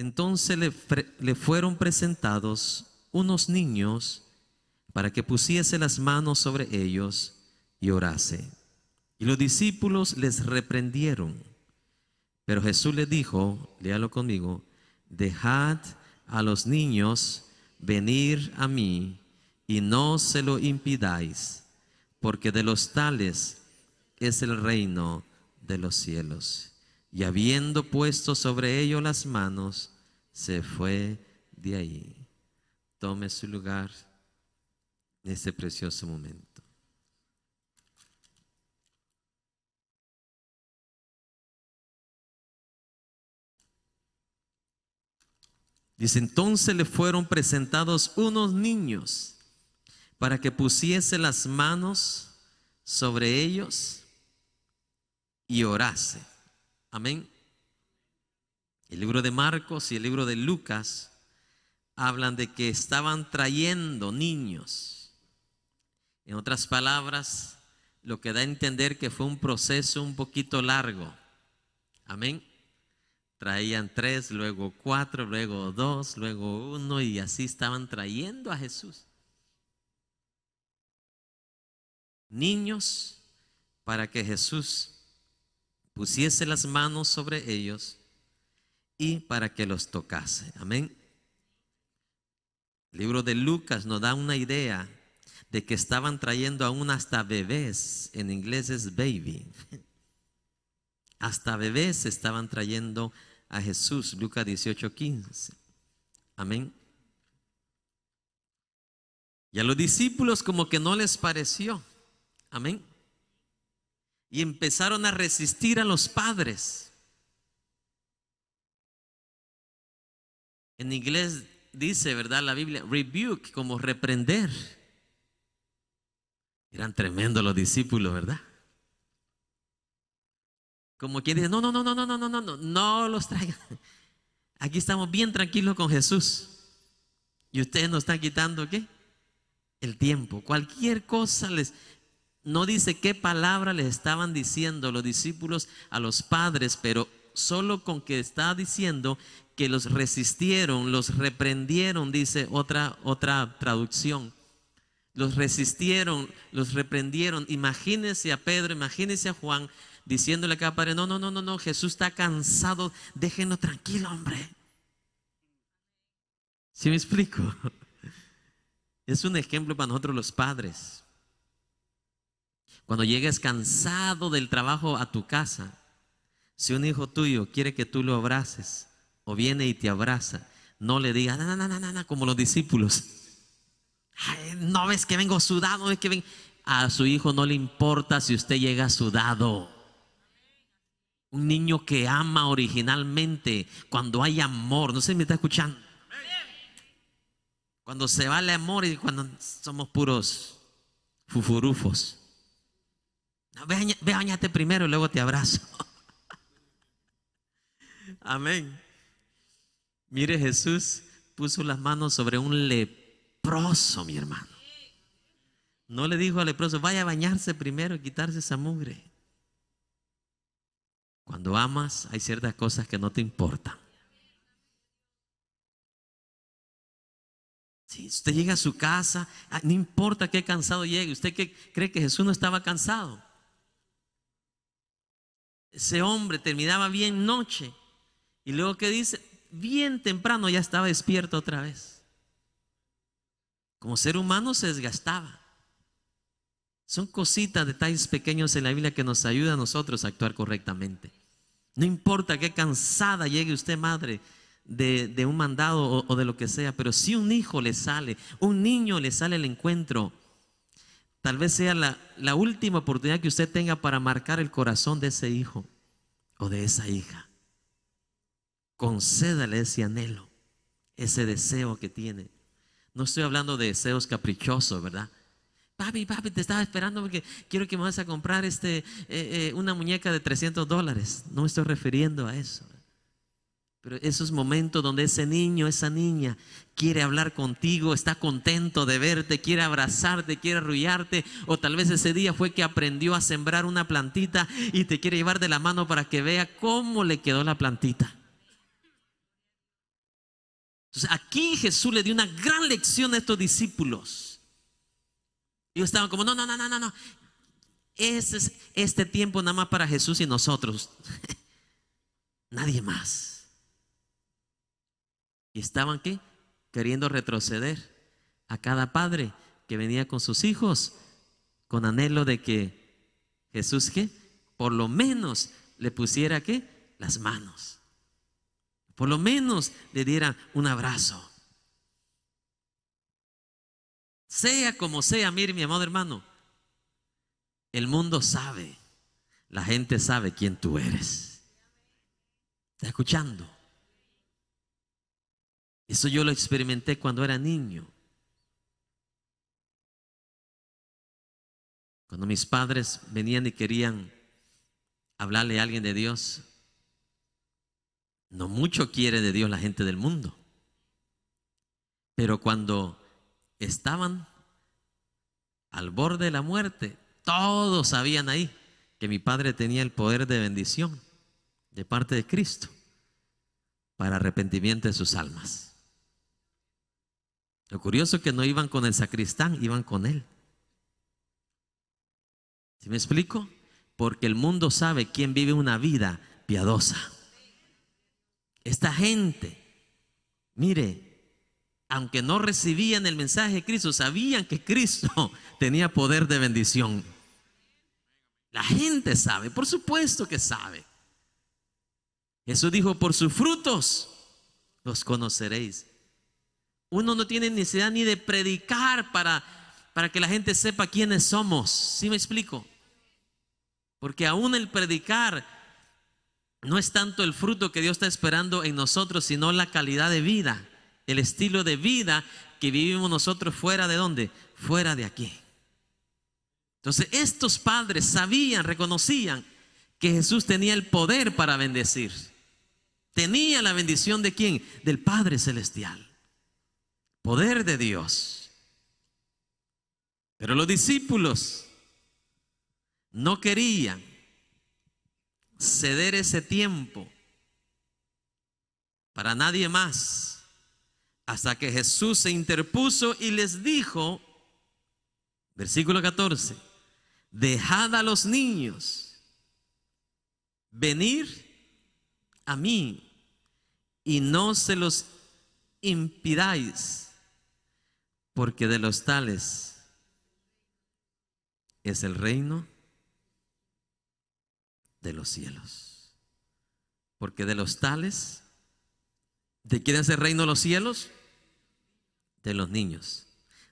Entonces le, fueron presentados unos niños para que pusiese las manos sobre ellos y orase. Y los discípulos les reprendieron. Pero Jesús le dijo, léalo conmigo, dejad a los niños venir a mí y no se lo impidáis, porque de los tales es el reino de los cielos y habiendo puesto sobre ellos las manos, se fue de ahí. Tome su lugar en este precioso momento. Dice, entonces le fueron presentados unos niños para que pusiese las manos sobre ellos y orase. Amén. El libro de Marcos y el libro de Lucas hablan de que estaban trayendo niños. En otras palabras, lo que da a entender que fue un proceso un poquito largo. Amén. Traían tres, luego cuatro, luego dos, luego uno y así estaban trayendo a Jesús. Niños para que Jesús pusiese las manos sobre ellos y para que los tocase. Amén. El libro de Lucas nos da una idea de que estaban trayendo aún hasta bebés, en inglés es baby. Hasta bebés estaban trayendo a Jesús, Lucas 18:15. Amén. Y a los discípulos como que no les pareció. Amén y empezaron a resistir a los padres. En inglés dice, ¿verdad? La Biblia, rebuke, como reprender. Eran tremendos los discípulos, ¿verdad? Como quien dice, no, no, no, no, no, no, no, no, no, no los traigan. Aquí estamos bien tranquilos con Jesús. Y ustedes nos están quitando, ¿qué? El tiempo. Cualquier cosa les, no dice qué palabra le estaban diciendo los discípulos a los padres, pero solo con que está diciendo que los resistieron, los reprendieron, dice otra, otra traducción. Los resistieron, los reprendieron. Imagínense a Pedro, imagínense a Juan diciéndole acá, Padre, no, no, no, no, no, Jesús está cansado, déjenlo tranquilo, hombre. ¿Sí me explico? Es un ejemplo para nosotros los padres. Cuando llegues cansado del trabajo a tu casa, si un hijo tuyo quiere que tú lo abraces o viene y te abraza, no le digas, no, no, no, no, como los discípulos. no ves que vengo sudado, ves que ven. A su hijo no le importa si usted llega sudado. Un niño que ama originalmente, cuando hay amor, no sé si me está escuchando. Cuando se va el amor y cuando somos puros fufurufos. Ve, bañate primero y luego te abrazo. Amén. Mire, Jesús puso las manos sobre un leproso, mi hermano. No le dijo al leproso, vaya a bañarse primero y quitarse esa mugre. Cuando amas, hay ciertas cosas que no te importan. Si usted llega a su casa, ah, no importa qué cansado llegue, usted cree que Jesús no estaba cansado ese hombre terminaba bien noche. Y luego que dice, bien temprano ya estaba despierto otra vez. Como ser humano se desgastaba. Son cositas, detalles pequeños en la Biblia que nos ayuda a nosotros a actuar correctamente. No importa qué cansada llegue usted, madre, de, un mandado o, o, de lo que sea, pero si un hijo le sale, un niño le sale el encuentro, Tal vez sea la, última oportunidad que usted tenga para marcar el corazón de ese hijo o de esa hija. Concédale ese anhelo, ese deseo que tiene. No estoy hablando de deseos caprichosos, ¿verdad? Papi, papi, te estaba esperando porque quiero que me vas a comprar este, eh, eh, una muñeca de 300 dólares. No me estoy refiriendo a eso. Pero esos momentos donde ese niño, esa niña quiere hablar contigo, está contento de verte, quiere abrazarte, quiere arrullarte, o tal vez ese día fue que aprendió a sembrar una plantita y te quiere llevar de la mano para que vea cómo le quedó la plantita. Entonces aquí Jesús le dio una gran lección a estos discípulos. Ellos estaban como, no, no, no, no, no, Este, es, este tiempo nada más para Jesús y nosotros. Nadie más. ¿Y estaban qué? queriendo retroceder a cada padre que venía con sus hijos con anhelo de que Jesús que por lo menos le pusiera qué las manos. Por lo menos le diera un abrazo. Sea como sea, mire mi amado hermano, el mundo sabe, la gente sabe quién tú eres. ¿Está escuchando? Eso yo lo experimenté cuando era niño. Cuando mis padres venían y querían hablarle a alguien de Dios, no mucho quiere de Dios la gente del mundo. Pero cuando estaban al borde de la muerte, todos sabían ahí que mi padre tenía el poder de bendición de parte de Cristo para arrepentimiento de sus almas. Lo curioso es que no iban con el sacristán, iban con él. ¿Sí me explico? Porque el mundo sabe quién vive una vida piadosa. Esta gente, mire, aunque no recibían el mensaje de Cristo, sabían que Cristo tenía poder de bendición. La gente sabe, por supuesto que sabe. Jesús dijo, por sus frutos los conoceréis. Uno no tiene necesidad ni de predicar para, para que la gente sepa quiénes somos. ¿Sí me explico? Porque aún el predicar no es tanto el fruto que Dios está esperando en nosotros, sino la calidad de vida, el estilo de vida que vivimos nosotros fuera de dónde? Fuera de aquí. Entonces estos padres sabían, reconocían que Jesús tenía el poder para bendecir. Tenía la bendición de quién? Del Padre Celestial poder de Dios. Pero los discípulos no querían ceder ese tiempo para nadie más, hasta que Jesús se interpuso y les dijo, versículo 14, dejad a los niños venir a mí y no se los impidáis porque de los tales es el reino de los cielos. Porque de los tales, ¿de quién es el reino de los cielos? De los niños.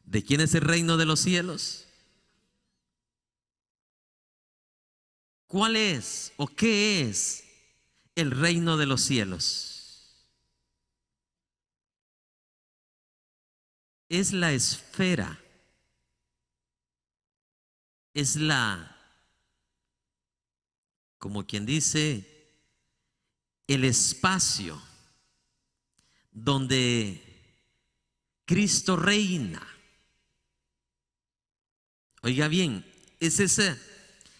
¿De quién es el reino de los cielos? ¿Cuál es o qué es el reino de los cielos? es la esfera, es la, como quien dice, el espacio donde Cristo reina. Oiga bien, es esa,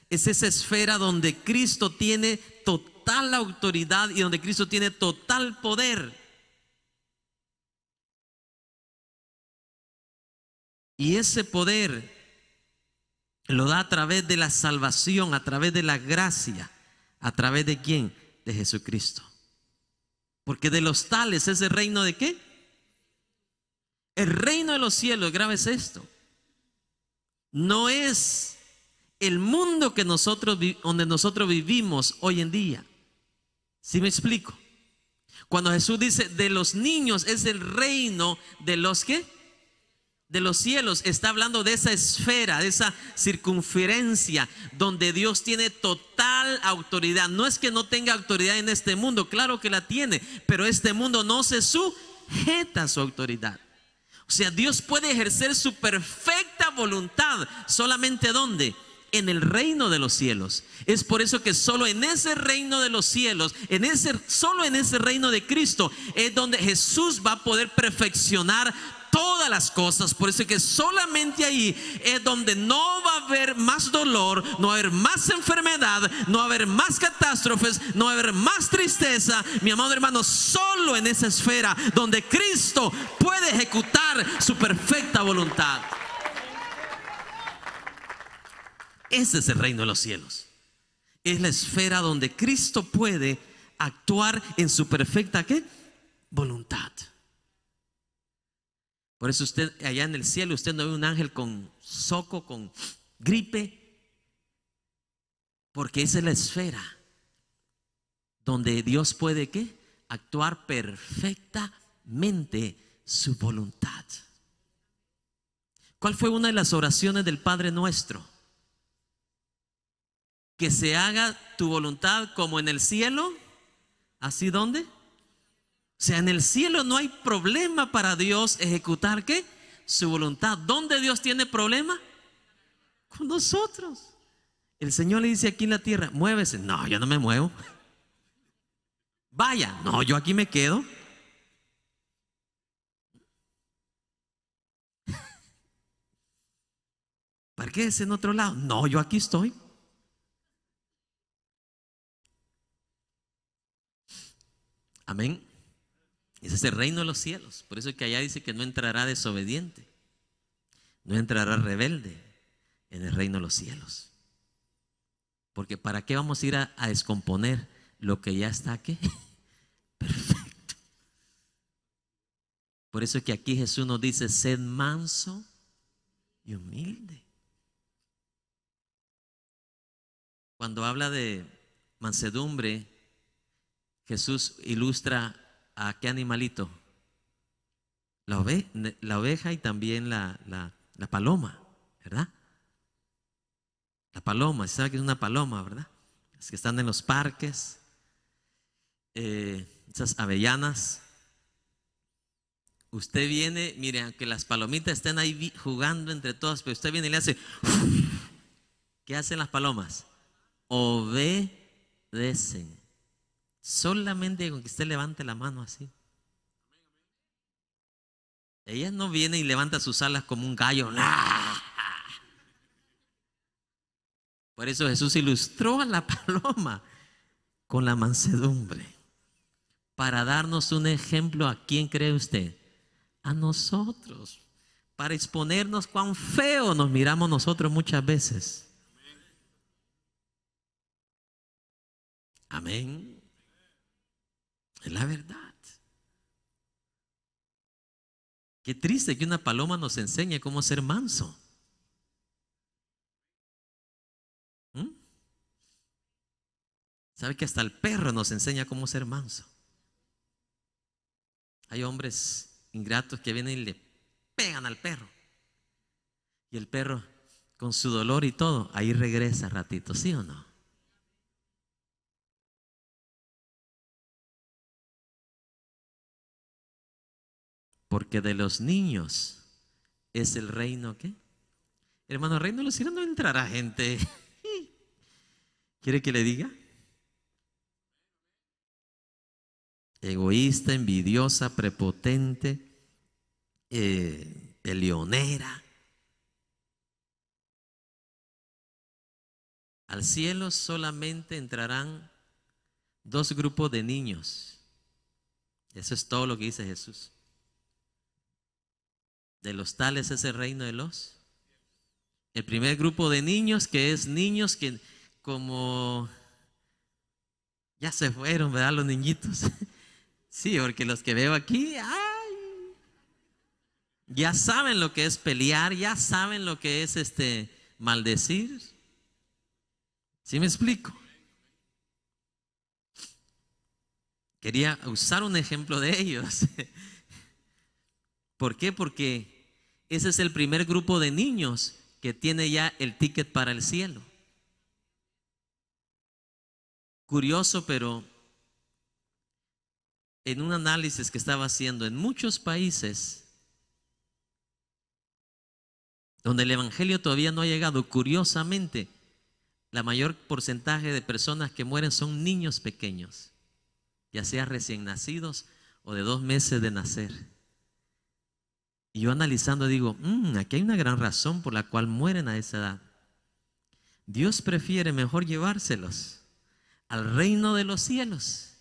es esa esfera donde Cristo tiene total autoridad y donde Cristo tiene total poder. Y ese poder lo da a través de la salvación, a través de la gracia. ¿A través de quién? De Jesucristo. Porque de los tales es el reino de qué? El reino de los cielos, grave es esto. No es el mundo que nosotros, donde nosotros vivimos hoy en día. ¿Sí me explico? Cuando Jesús dice, de los niños es el reino de los que? de los cielos está hablando de esa esfera, de esa circunferencia donde Dios tiene total autoridad. No es que no tenga autoridad en este mundo, claro que la tiene, pero este mundo no se sujeta a su autoridad. O sea, Dios puede ejercer su perfecta voluntad solamente donde? En el reino de los cielos. Es por eso que solo en ese reino de los cielos, en ese, solo en ese reino de Cristo, es donde Jesús va a poder perfeccionar todas las cosas. Por eso que solamente ahí es donde no va a haber más dolor, no va a haber más enfermedad, no va a haber más catástrofes, no va a haber más tristeza. Mi amado hermano, solo en esa esfera donde Cristo puede ejecutar su perfecta voluntad. Ese es el reino de los cielos. Es la esfera donde Cristo puede actuar en su perfecta ¿qué? voluntad. Por eso usted allá en el cielo, usted no ve un ángel con soco, con gripe, porque esa es la esfera donde Dios puede ¿qué? actuar perfectamente su voluntad. ¿Cuál fue una de las oraciones del Padre nuestro? Que se haga tu voluntad como en el cielo, así donde? O sea, en el cielo no hay problema para Dios ejecutar qué? Su voluntad. ¿Dónde Dios tiene problema? Con nosotros. El Señor le dice aquí en la tierra, muévese. No, yo no me muevo. Vaya, no, yo aquí me quedo. ¿Para qué es en otro lado? No, yo aquí estoy. Amén. Ese es el reino de los cielos. Por eso es que allá dice que no entrará desobediente, no entrará rebelde en el reino de los cielos. Porque ¿para qué vamos a ir a, descomponer lo que ya está aquí? Perfecto. Por eso es que aquí Jesús nos dice, sed manso y humilde. Cuando habla de mansedumbre, Jesús ilustra a qué animalito? La, la oveja y también la, la, paloma, ¿verdad? La paloma, se sabe que es una paloma, ¿verdad? Las que están en los parques, eh, esas avellanas. Usted viene, mire, aunque las palomitas estén ahí jugando entre todas, pero usted viene y le hace. ¿Qué hacen las palomas? Obedecen. Solamente con que usted levante la mano así. Ella no viene y levanta sus alas como un gallo. Por eso Jesús ilustró a la paloma con la mansedumbre para darnos un ejemplo a quién cree usted, a nosotros, para exponernos cuán feo nos miramos nosotros muchas veces. Amén la verdad. Qué triste que una paloma nos enseñe cómo ser manso. ¿Mm? ¿Sabe que hasta el perro nos enseña cómo ser manso? Hay hombres ingratos que vienen y le pegan al perro. Y el perro, con su dolor y todo, ahí regresa ratito, ¿sí o no? porque de los niños es el reino que... Hermano, reino de los cielos no entrará gente. ¿Quiere que le diga? Egoísta, envidiosa, prepotente, eh, leonera. Al cielo solamente entrarán dos grupos de niños. Eso es todo lo que dice Jesús. De los tales es el reino de los. El primer grupo de niños, que es niños que como ya se fueron, ¿verdad? Los niñitos. Sí, porque los que veo aquí, ay, ya saben lo que es pelear, ya saben lo que es este maldecir. ¿Sí me explico? Quería usar un ejemplo de ellos. ¿Por qué? Porque ese es el primer grupo de niños que tiene ya el ticket para el cielo. Curioso, pero en un análisis que estaba haciendo en muchos países donde el Evangelio todavía no ha llegado, curiosamente, la mayor porcentaje de personas que mueren son niños pequeños, ya sea recién nacidos o de dos meses de nacer. Y yo analizando digo, mm, aquí hay una gran razón por la cual mueren a esa edad. Dios prefiere mejor llevárselos al reino de los cielos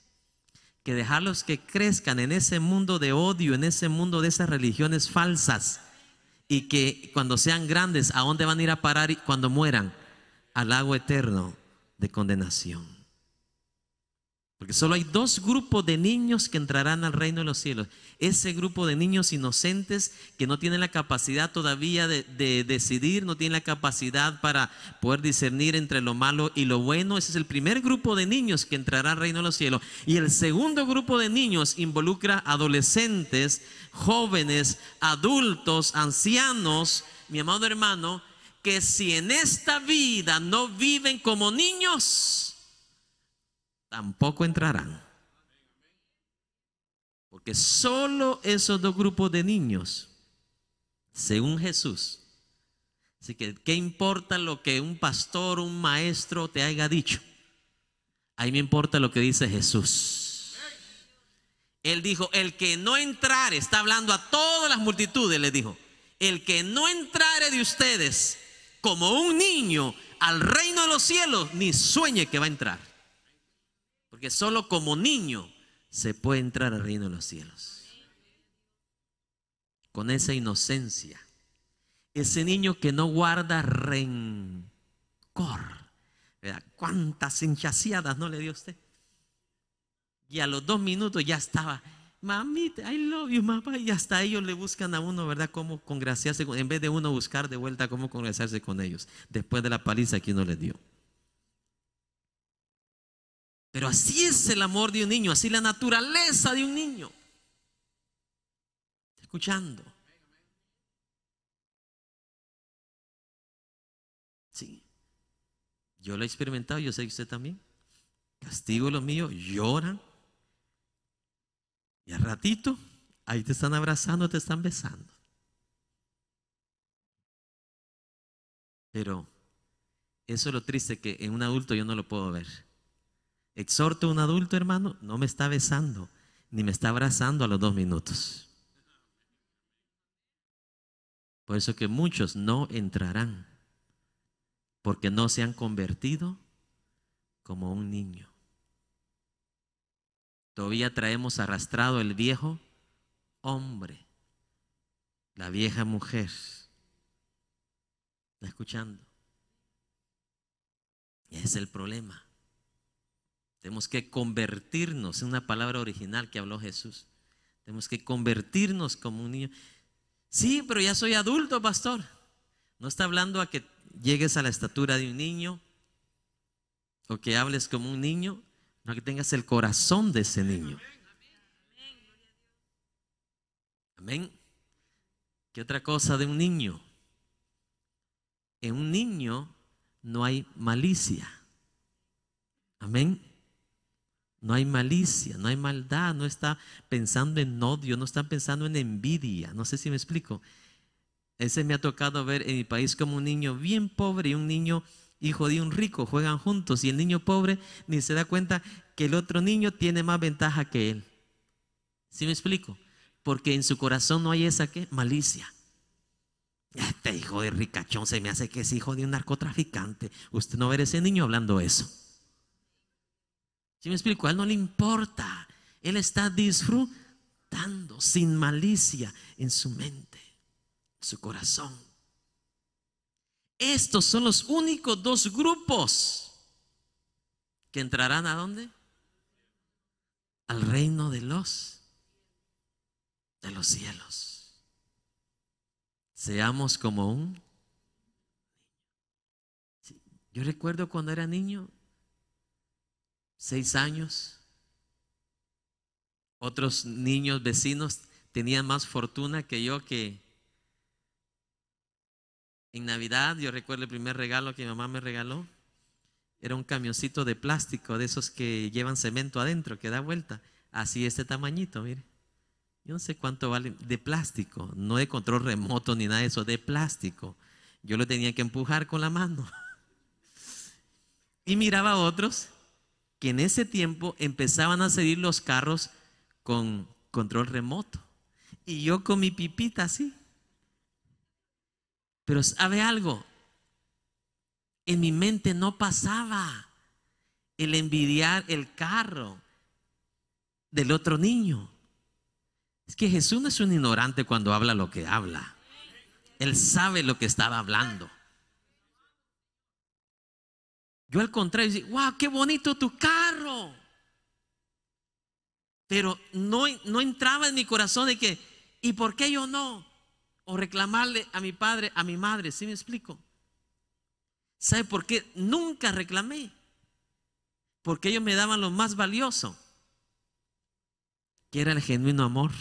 que dejarlos que crezcan en ese mundo de odio, en ese mundo de esas religiones falsas y que cuando sean grandes, ¿a dónde van a ir a parar cuando mueran? Al lago eterno de condenación. Porque solo hay dos grupos de niños que entrarán al reino de los cielos. Ese grupo de niños inocentes que no tienen la capacidad todavía de, decidir, no tienen la capacidad para poder discernir entre lo malo y lo bueno. Ese es el primer grupo de niños que entrará al reino de los cielos. Y el segundo grupo de niños involucra adolescentes, jóvenes, adultos, ancianos, mi amado hermano, que si en esta vida no viven como niños, tampoco entrarán. Porque solo esos dos grupos de niños, según Jesús, Así que, ¿qué importa lo que un pastor, un maestro te haya dicho? Ahí me importa lo que dice Jesús. Él dijo, el que no entrare, está hablando a todas las multitudes, le dijo, el que no entrare de ustedes como un niño al reino de los cielos, ni sueñe que va a entrar. Porque solo como niño se puede entrar al reino de los cielos. Con esa inocencia. Ese niño que no guarda rencor. ¿Verdad? ¿Cuántas hinchaciadas no le dio usted? Y a los dos minutos ya estaba, mamita, I love you, mamá. Y hasta ellos le buscan a uno, ¿verdad? Cómo congraciarse. En vez de uno buscar de vuelta cómo congraciarse con ellos. Después de la paliza que uno les dio. Pero así es el amor de un niño, así la naturaleza de un niño. Escuchando. Sí. Yo lo he experimentado, yo sé que usted también. Castigo los míos, lloran. Y al ratito, ahí te están abrazando, te están besando. Pero eso es lo triste que en un adulto yo no lo puedo ver. Exhorto a un adulto, hermano, no me está besando, ni me está abrazando a los dos minutos. Por eso que muchos no entrarán, porque no se han convertido como un niño. Todavía traemos arrastrado el viejo hombre, la vieja mujer. ¿Está escuchando? ese es el problema. Tenemos que convertirnos, es una palabra original que habló Jesús. Tenemos que convertirnos como un niño. Sí, pero ya soy adulto, pastor. No está hablando a que llegues a la estatura de un niño o que hables como un niño, no que tengas el corazón de ese niño. Amén. ¿Qué otra cosa de un niño? En un niño no hay malicia. Amén. No hay malicia, no hay maldad, no está pensando en odio, no está pensando en envidia. No sé si me explico. Ese me ha tocado ver en mi país como un niño bien pobre y un niño hijo de un rico juegan juntos y el niño pobre ni se da cuenta que el otro niño tiene más ventaja que él. ¿Sí me explico? Porque en su corazón no hay esa que malicia. Este hijo de ricachón se me hace que es hijo de un narcotraficante. Usted no ver ese niño hablando eso espiritual me no le importa. Él está disfrutando sin malicia en su mente, su corazón. Estos son los únicos dos grupos que entrarán a dónde? Al reino de los de los cielos. Seamos como un yo recuerdo cuando era niño, seis años. Otros niños vecinos tenían más fortuna que yo que en Navidad, yo recuerdo el primer regalo que mi mamá me regaló, era un camioncito de plástico, de esos que llevan cemento adentro, que da vuelta, así este tamañito, mire. Yo no sé cuánto vale, de plástico, no de control remoto ni nada de eso, de plástico. Yo lo tenía que empujar con la mano. Y miraba a otros que en ese tiempo empezaban a salir los carros con control remoto. Y yo con mi pipita así. Pero sabe algo, en mi mente no pasaba el envidiar el carro del otro niño. Es que Jesús no es un ignorante cuando habla lo que habla. Él sabe lo que estaba hablando. Yo al contrario, digo, wow, qué bonito tu carro. Pero no, no entraba en mi corazón de que, ¿y por qué yo no? O reclamarle a mi padre, a mi madre, ¿sí me explico? ¿Sabe por qué? Nunca reclamé. Porque ellos me daban lo más valioso, que era el genuino amor.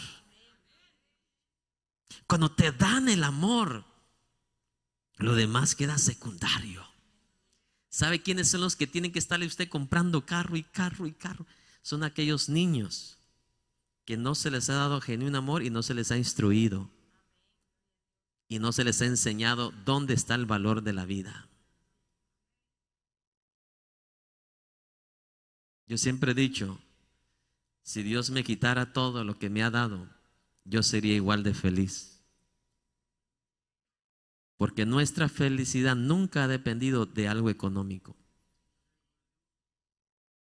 Cuando te dan el amor, lo demás queda secundario. ¿Sabe quiénes son los que tienen que estarle usted comprando carro y carro y carro? Son aquellos niños que no se les ha dado genuino amor y no se les ha instruido. Y no se les ha enseñado dónde está el valor de la vida. Yo siempre he dicho, si Dios me quitara todo lo que me ha dado, yo sería igual de feliz. Porque nuestra felicidad nunca ha dependido de algo económico.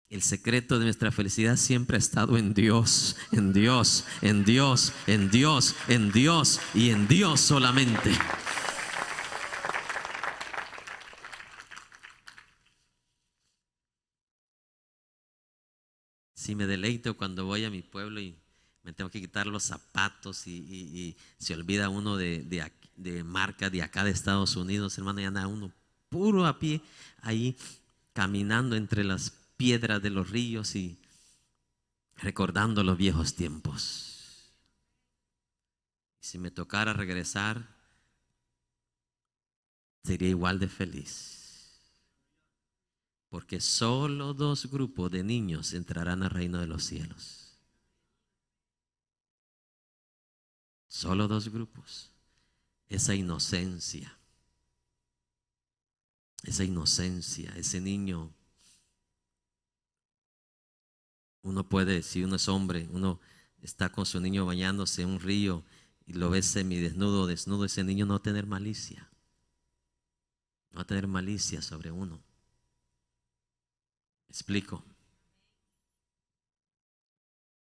El secreto de nuestra felicidad siempre ha estado en Dios, en Dios, en Dios, en Dios, en Dios y en Dios solamente. Si me deleito cuando voy a mi pueblo y me tengo que quitar los zapatos y, se olvida uno de, de, de marca de acá de Estados Unidos, hermano, y anda uno puro a pie ahí caminando entre las piedras de los ríos y recordando los viejos tiempos. Si me tocara regresar, sería igual de feliz. Porque solo dos grupos de niños entrarán al reino de los cielos. Solo dos grupos esa inocencia, esa inocencia, ese niño. Uno puede, si uno es hombre, uno está con su niño bañándose en un río y lo ve semidesnudo, desnudo, desnudo, ese niño no va a tener malicia. No va a tener malicia sobre uno. explico.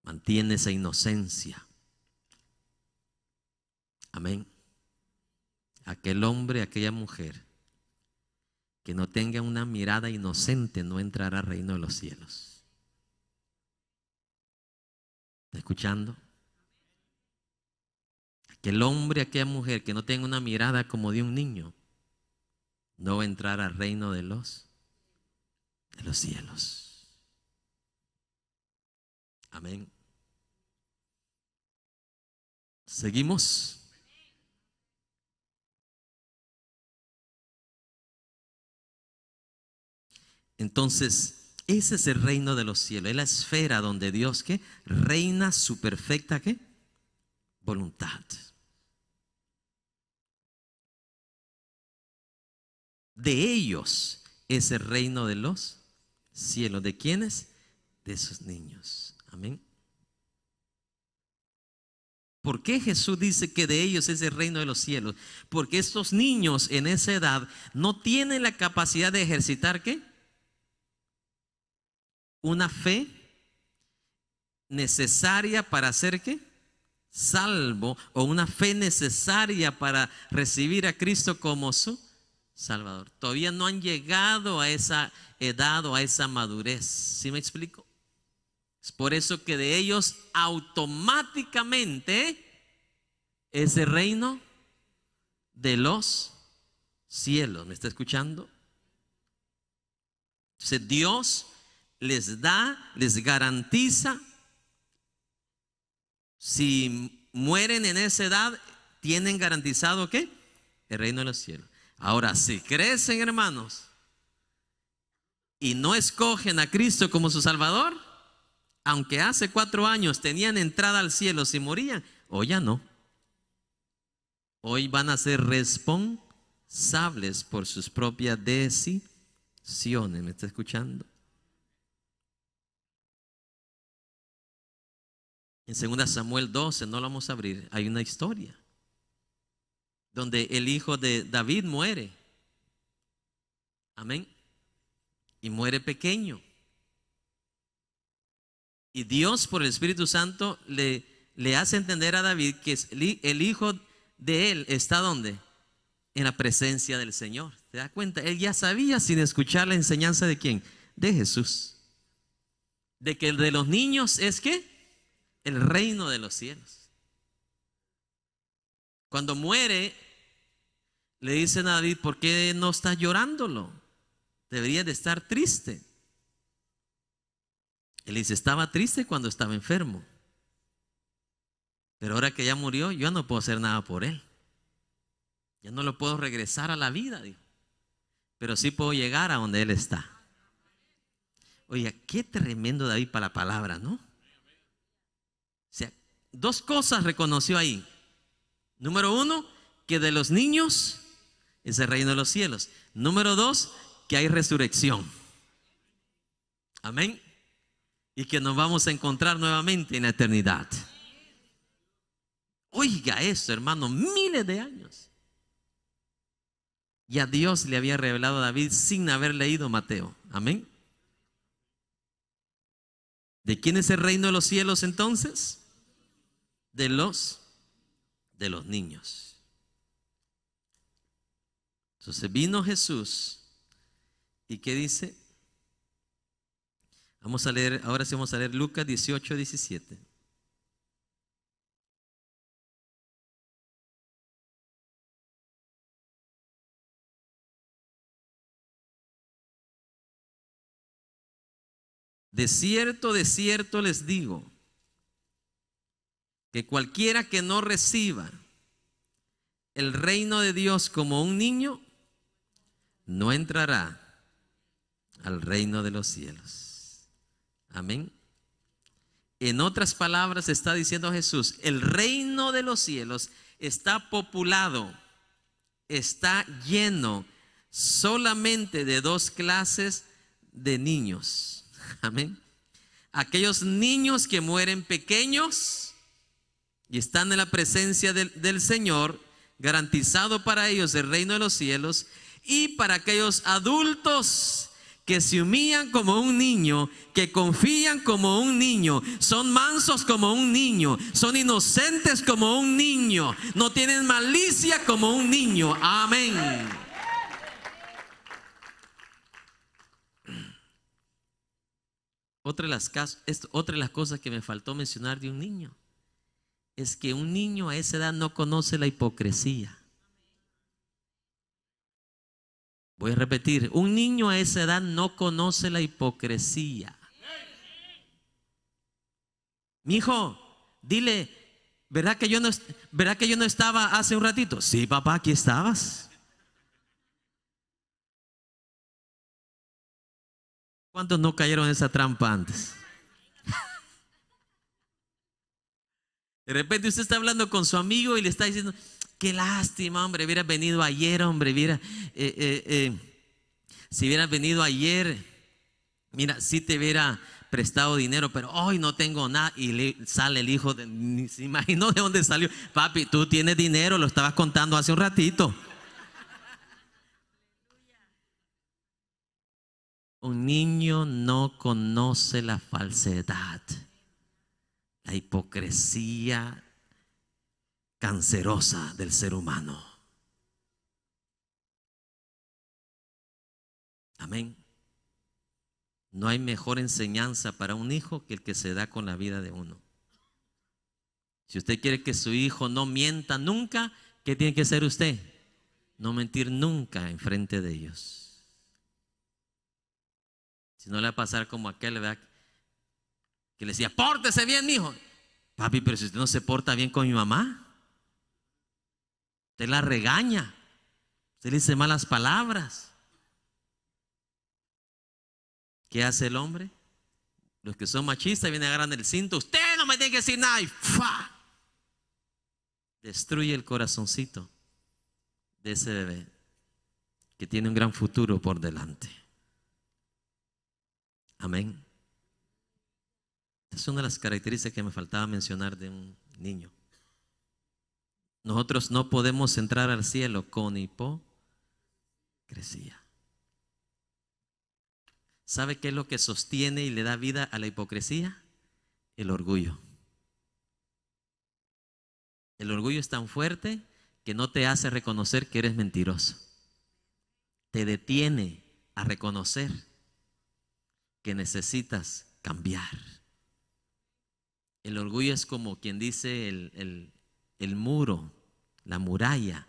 Mantiene esa inocencia. Amén aquel hombre, aquella mujer que no tenga una mirada inocente no entrará al reino de los cielos. ¿Está escuchando? Aquel hombre, aquella mujer que no tenga una mirada como de un niño no va a entrar al reino de los de los cielos. Amén. Seguimos. Entonces, ese es el reino de los cielos, es la esfera donde Dios que reina su perfecta ¿qué? voluntad. De ellos es el reino de los cielos. ¿De quiénes? De esos niños. Amén. ¿Por qué Jesús dice que de ellos es el reino de los cielos? Porque estos niños en esa edad no tienen la capacidad de ejercitar qué? una fe necesaria para hacer qué? Salvo o una fe necesaria para recibir a Cristo como su Salvador. Todavía no han llegado a esa edad o a esa madurez. ¿Sí me explico? Es por eso que de ellos automáticamente ese reino de los cielos. ¿Me está escuchando? Entonces Dios les da, les garantiza, si mueren en esa edad, tienen garantizado qué? El reino de los cielos. Ahora, si crecen, hermanos, y no escogen a Cristo como su Salvador, aunque hace cuatro años tenían entrada al cielo si morían, hoy ya no. Hoy van a ser responsables por sus propias decisiones. ¿Me está escuchando? En 2 Samuel 12, no lo vamos a abrir, hay una historia donde el hijo de David muere. Amén. Y muere pequeño. Y Dios por el Espíritu Santo le, hace entender a David que el hijo de él está donde? En la presencia del Señor. ¿Te das cuenta? Él ya sabía sin escuchar la enseñanza de quién? De Jesús. De que el de los niños es que el reino de los cielos. Cuando muere, le dicen a David, ¿por qué no estás llorándolo? debería de estar triste. Él dice, estaba triste cuando estaba enfermo. Pero ahora que ya murió, yo no puedo hacer nada por él. Ya no lo puedo regresar a la vida, Pero sí puedo llegar a donde él está. Oye, qué tremendo David para la palabra, ¿no? dos cosas reconoció ahí. Número uno, que de los niños es el reino de los cielos. Número dos, que hay resurrección. Amén. Y que nos vamos a encontrar nuevamente en la eternidad. Oiga eso, hermano, miles de años. Y a Dios le había revelado a David sin haber leído Mateo. Amén. ¿De quién es el reino de los cielos entonces? de los de los niños. Entonces vino Jesús y qué dice? Vamos a leer, ahora sí vamos a leer Lucas 18, 17. De cierto, de cierto les digo que cualquiera que no reciba el reino de Dios como un niño, no entrará al reino de los cielos. Amén. En otras palabras está diciendo Jesús, el reino de los cielos está populado, está lleno solamente de dos clases de niños. Amén. Aquellos niños que mueren pequeños y están en la presencia del, Señor, garantizado para ellos el reino de los cielos, y para aquellos adultos que se humillan como un niño, que confían como un niño, son mansos como un niño, son inocentes como un niño, no tienen malicia como un niño. Amén. otra de las cosas que me faltó mencionar de un niño es que un niño a esa edad no conoce la hipocresía. Voy a repetir, un niño a esa edad no conoce la hipocresía. Mi hijo, dile, ¿verdad que, yo no, ¿verdad que yo no estaba hace un ratito? Sí, papá, aquí estabas. ¿Cuántos no cayeron en esa trampa antes? De repente usted está hablando con su amigo y le está diciendo, qué lástima, hombre, hubiera venido ayer, hombre, hubiera, eh, eh, eh, si hubiera venido ayer, mira, si te hubiera prestado dinero, pero hoy no tengo nada. Y le sale el hijo, de, se imaginó de dónde salió. Papi, tú tienes dinero, lo estabas contando hace un ratito. Un niño no conoce la falsedad la hipocresía cancerosa del ser humano. Amén. No hay mejor enseñanza para un hijo que el que se da con la vida de uno. Si usted quiere que su hijo no mienta nunca, ¿qué tiene que hacer usted? No mentir nunca en frente de ellos. Si no le va a pasar como aquel, ¿verdad? que le decía, pórtese bien, hijo. Papi, pero si usted no se porta bien con mi mamá, usted la regaña, usted le dice malas palabras. ¿Qué hace el hombre? Los que son machistas vienen a agarrar el cinto. Usted no me tiene que decir nada. Destruye el corazoncito de ese bebé que tiene un gran futuro por delante. Amén es una de las características que me faltaba mencionar de un niño. Nosotros no podemos entrar al cielo con hipocresía. ¿Sabe qué es lo que sostiene y le da vida a la hipocresía? El orgullo. El orgullo es tan fuerte que no te hace reconocer que eres mentiroso. Te detiene a reconocer que necesitas cambiar. El orgullo es como quien dice el, muro, la muralla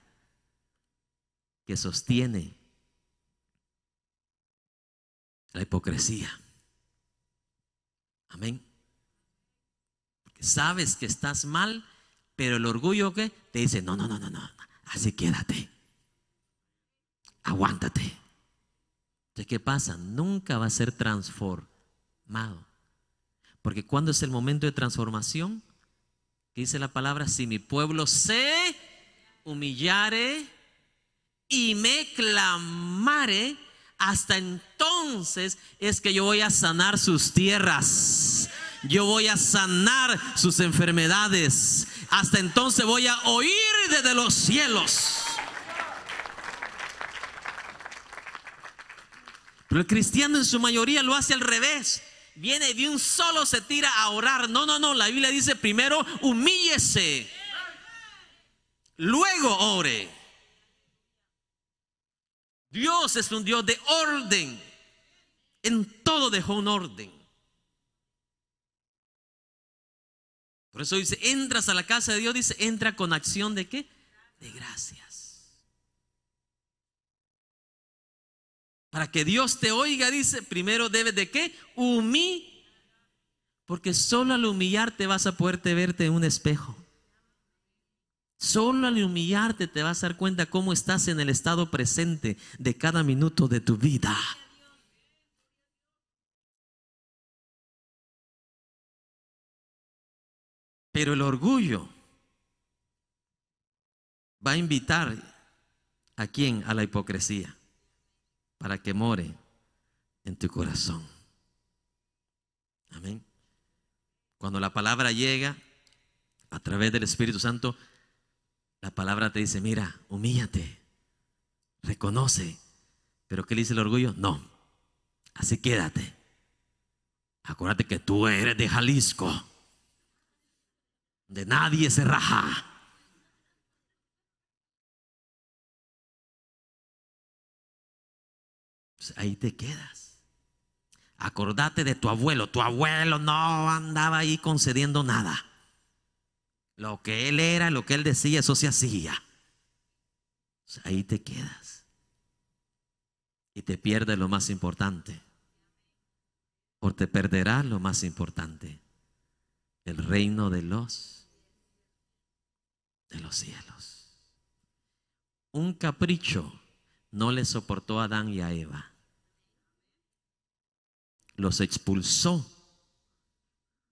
que sostiene la hipocresía. Amén. sabes que estás mal, pero el orgullo que te dice, no, no, no, no, no, así quédate. Aguántate. Entonces, ¿qué pasa? Nunca va a ser transformado. Porque cuando es el momento de transformación, que dice la palabra, si mi pueblo se humillare y me clamare, hasta entonces es que yo voy a sanar sus tierras. Yo voy a sanar sus enfermedades. Hasta entonces voy a oír desde los cielos. Pero el cristiano en su mayoría lo hace al revés viene de un solo se tira a orar. No, no, no. La Biblia dice primero humíllese. Luego ore. Dios es un Dios de orden. En todo dejó un orden. Por eso dice, entras a la casa de Dios, dice, entra con acción de qué? De gracia. Para que Dios te oiga, dice, primero debes de qué? humí Porque solo al humillarte vas a poderte verte en un espejo. Solo al humillarte te vas a dar cuenta cómo estás en el estado presente de cada minuto de tu vida. Pero el orgullo va a invitar a quién? A la hipocresía para que more en tu corazón. Amén. Cuando la palabra llega a través del Espíritu Santo, la palabra te dice, mira, humíllate, reconoce. Pero ¿qué le dice el orgullo? No, así quédate. Acuérdate que tú eres de Jalisco, de nadie se raja. Pues ahí te quedas. Acordate de tu abuelo. Tu abuelo no andaba ahí concediendo nada. Lo que él era, lo que él decía, eso se hacía. Pues ahí te quedas. Y te pierdes lo más importante. O te perderás lo más importante. El reino de los de los cielos. Un capricho no le soportó a Adán y a Eva los expulsó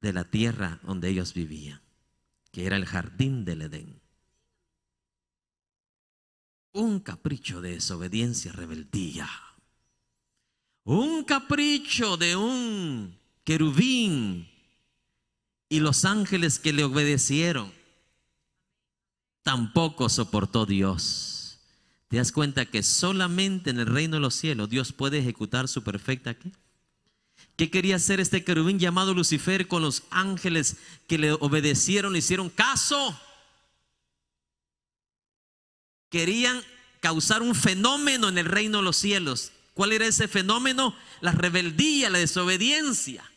de la tierra donde ellos vivían, que era el jardín del Edén. Un capricho de desobediencia, rebeldía. Un capricho de un querubín y los ángeles que le obedecieron. Tampoco soportó Dios. ¿Te das cuenta que solamente en el reino de los cielos Dios puede ejecutar su perfecta ¿Qué quería hacer este querubín llamado Lucifer con los ángeles que le obedecieron, le hicieron caso? Querían causar un fenómeno en el reino de los cielos. ¿Cuál era ese fenómeno? La rebeldía, la desobediencia.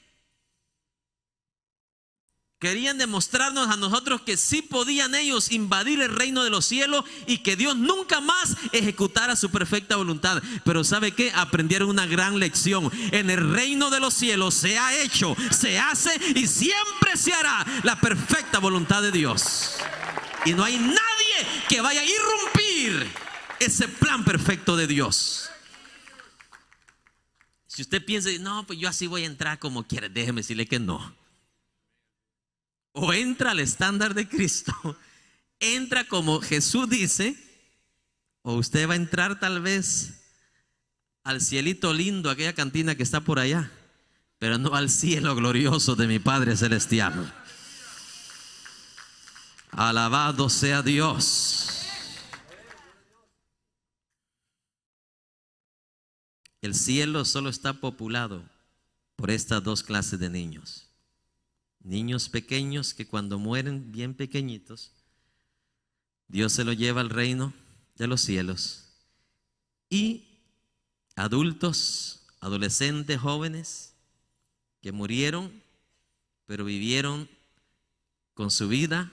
Querían demostrarnos a nosotros que sí podían ellos invadir el reino de los cielos y que Dios nunca más ejecutara su perfecta voluntad. Pero ¿sabe qué? Aprendieron una gran lección. En el reino de los cielos se ha hecho, se hace y siempre se hará la perfecta voluntad de Dios. Y no hay nadie que vaya a irrumpir ese plan perfecto de Dios. Si usted piensa, no, pues yo así voy a entrar como quiera, déjeme decirle que no o entra al estándar de Cristo, entra como Jesús dice, o usted va a entrar tal vez al cielito lindo, aquella cantina que está por allá, pero no al cielo glorioso de mi Padre Celestial. Alabado sea Dios. El cielo solo está populado por estas dos clases de niños niños pequeños que cuando mueren bien pequeñitos, Dios se los lleva al reino de los cielos. Y adultos, adolescentes, jóvenes, que murieron, pero vivieron con su vida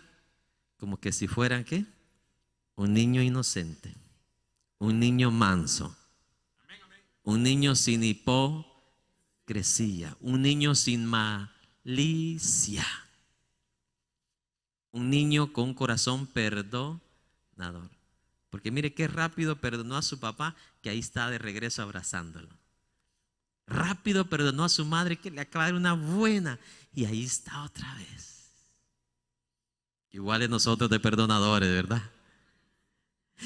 como que si fueran qué? Un niño inocente, un niño manso, un niño sin hipocresía, un niño sin ma Licia, Un niño con corazón perdonador. Porque mire qué rápido perdonó a su papá que ahí está de regreso abrazándolo. Rápido perdonó a su madre que le acaba de una buena y ahí está otra vez. Igual es nosotros de perdonadores, ¿verdad?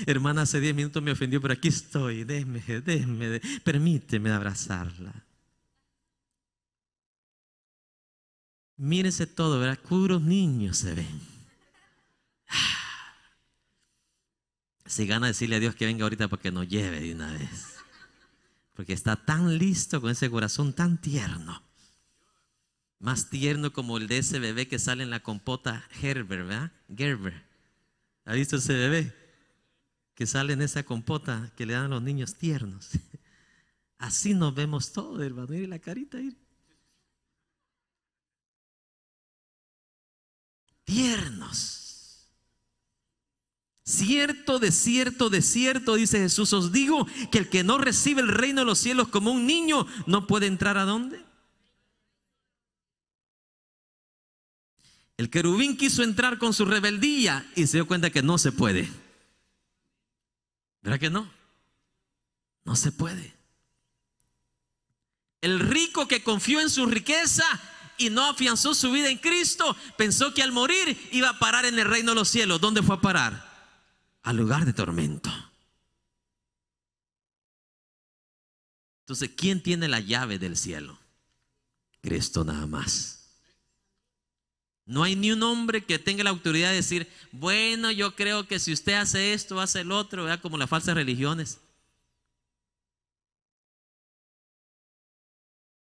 Hermana, hace 10 minutos me ofendió, pero aquí estoy. déjeme, déjeme, permíteme abrazarla. Mírense todo, ¿verdad? Curos niños se ven. Ah. Se gana decirle a Dios que venga ahorita para que nos lleve de una vez. Porque está tan listo con ese corazón tan tierno. Más tierno como el de ese bebé que sale en la compota Gerber, ¿verdad? Gerber. ¿Ha visto ese bebé? Que sale en esa compota que le dan a los niños tiernos. Así nos vemos todos, hermano. y la carita. ahí. tiernos. Cierto, de cierto, de cierto, dice Jesús, os digo que el que no recibe el reino de los cielos como un niño no puede entrar a dónde. El querubín quiso entrar con su rebeldía y se dio cuenta que no se puede. ¿Verdad que no? No se puede. El rico que confió en su riqueza y no afianzó su vida en Cristo, pensó que al morir iba a parar en el reino de los cielos. ¿Dónde fue a parar? Al lugar de tormento. Entonces, ¿quién tiene la llave del cielo? Cristo nada más. No hay ni un hombre que tenga la autoridad de decir, bueno, yo creo que si usted hace esto, hace el otro, como las falsas religiones.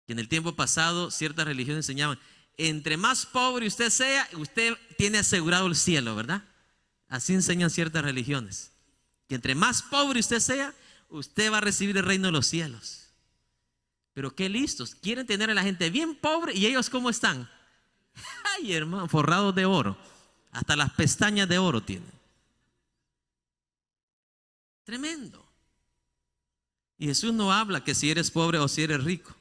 que en el tiempo pasado ciertas religiones enseñaban, entre más pobre usted sea, usted tiene asegurado el cielo, ¿verdad? Así enseñan ciertas religiones. Que entre más pobre usted sea, usted va a recibir el reino de los cielos. Pero qué listos, quieren tener a la gente bien pobre y ellos cómo están. Ay, hermano, forrados de oro. Hasta las pestañas de oro tienen. Tremendo. Y Jesús no habla que si eres pobre o si eres rico.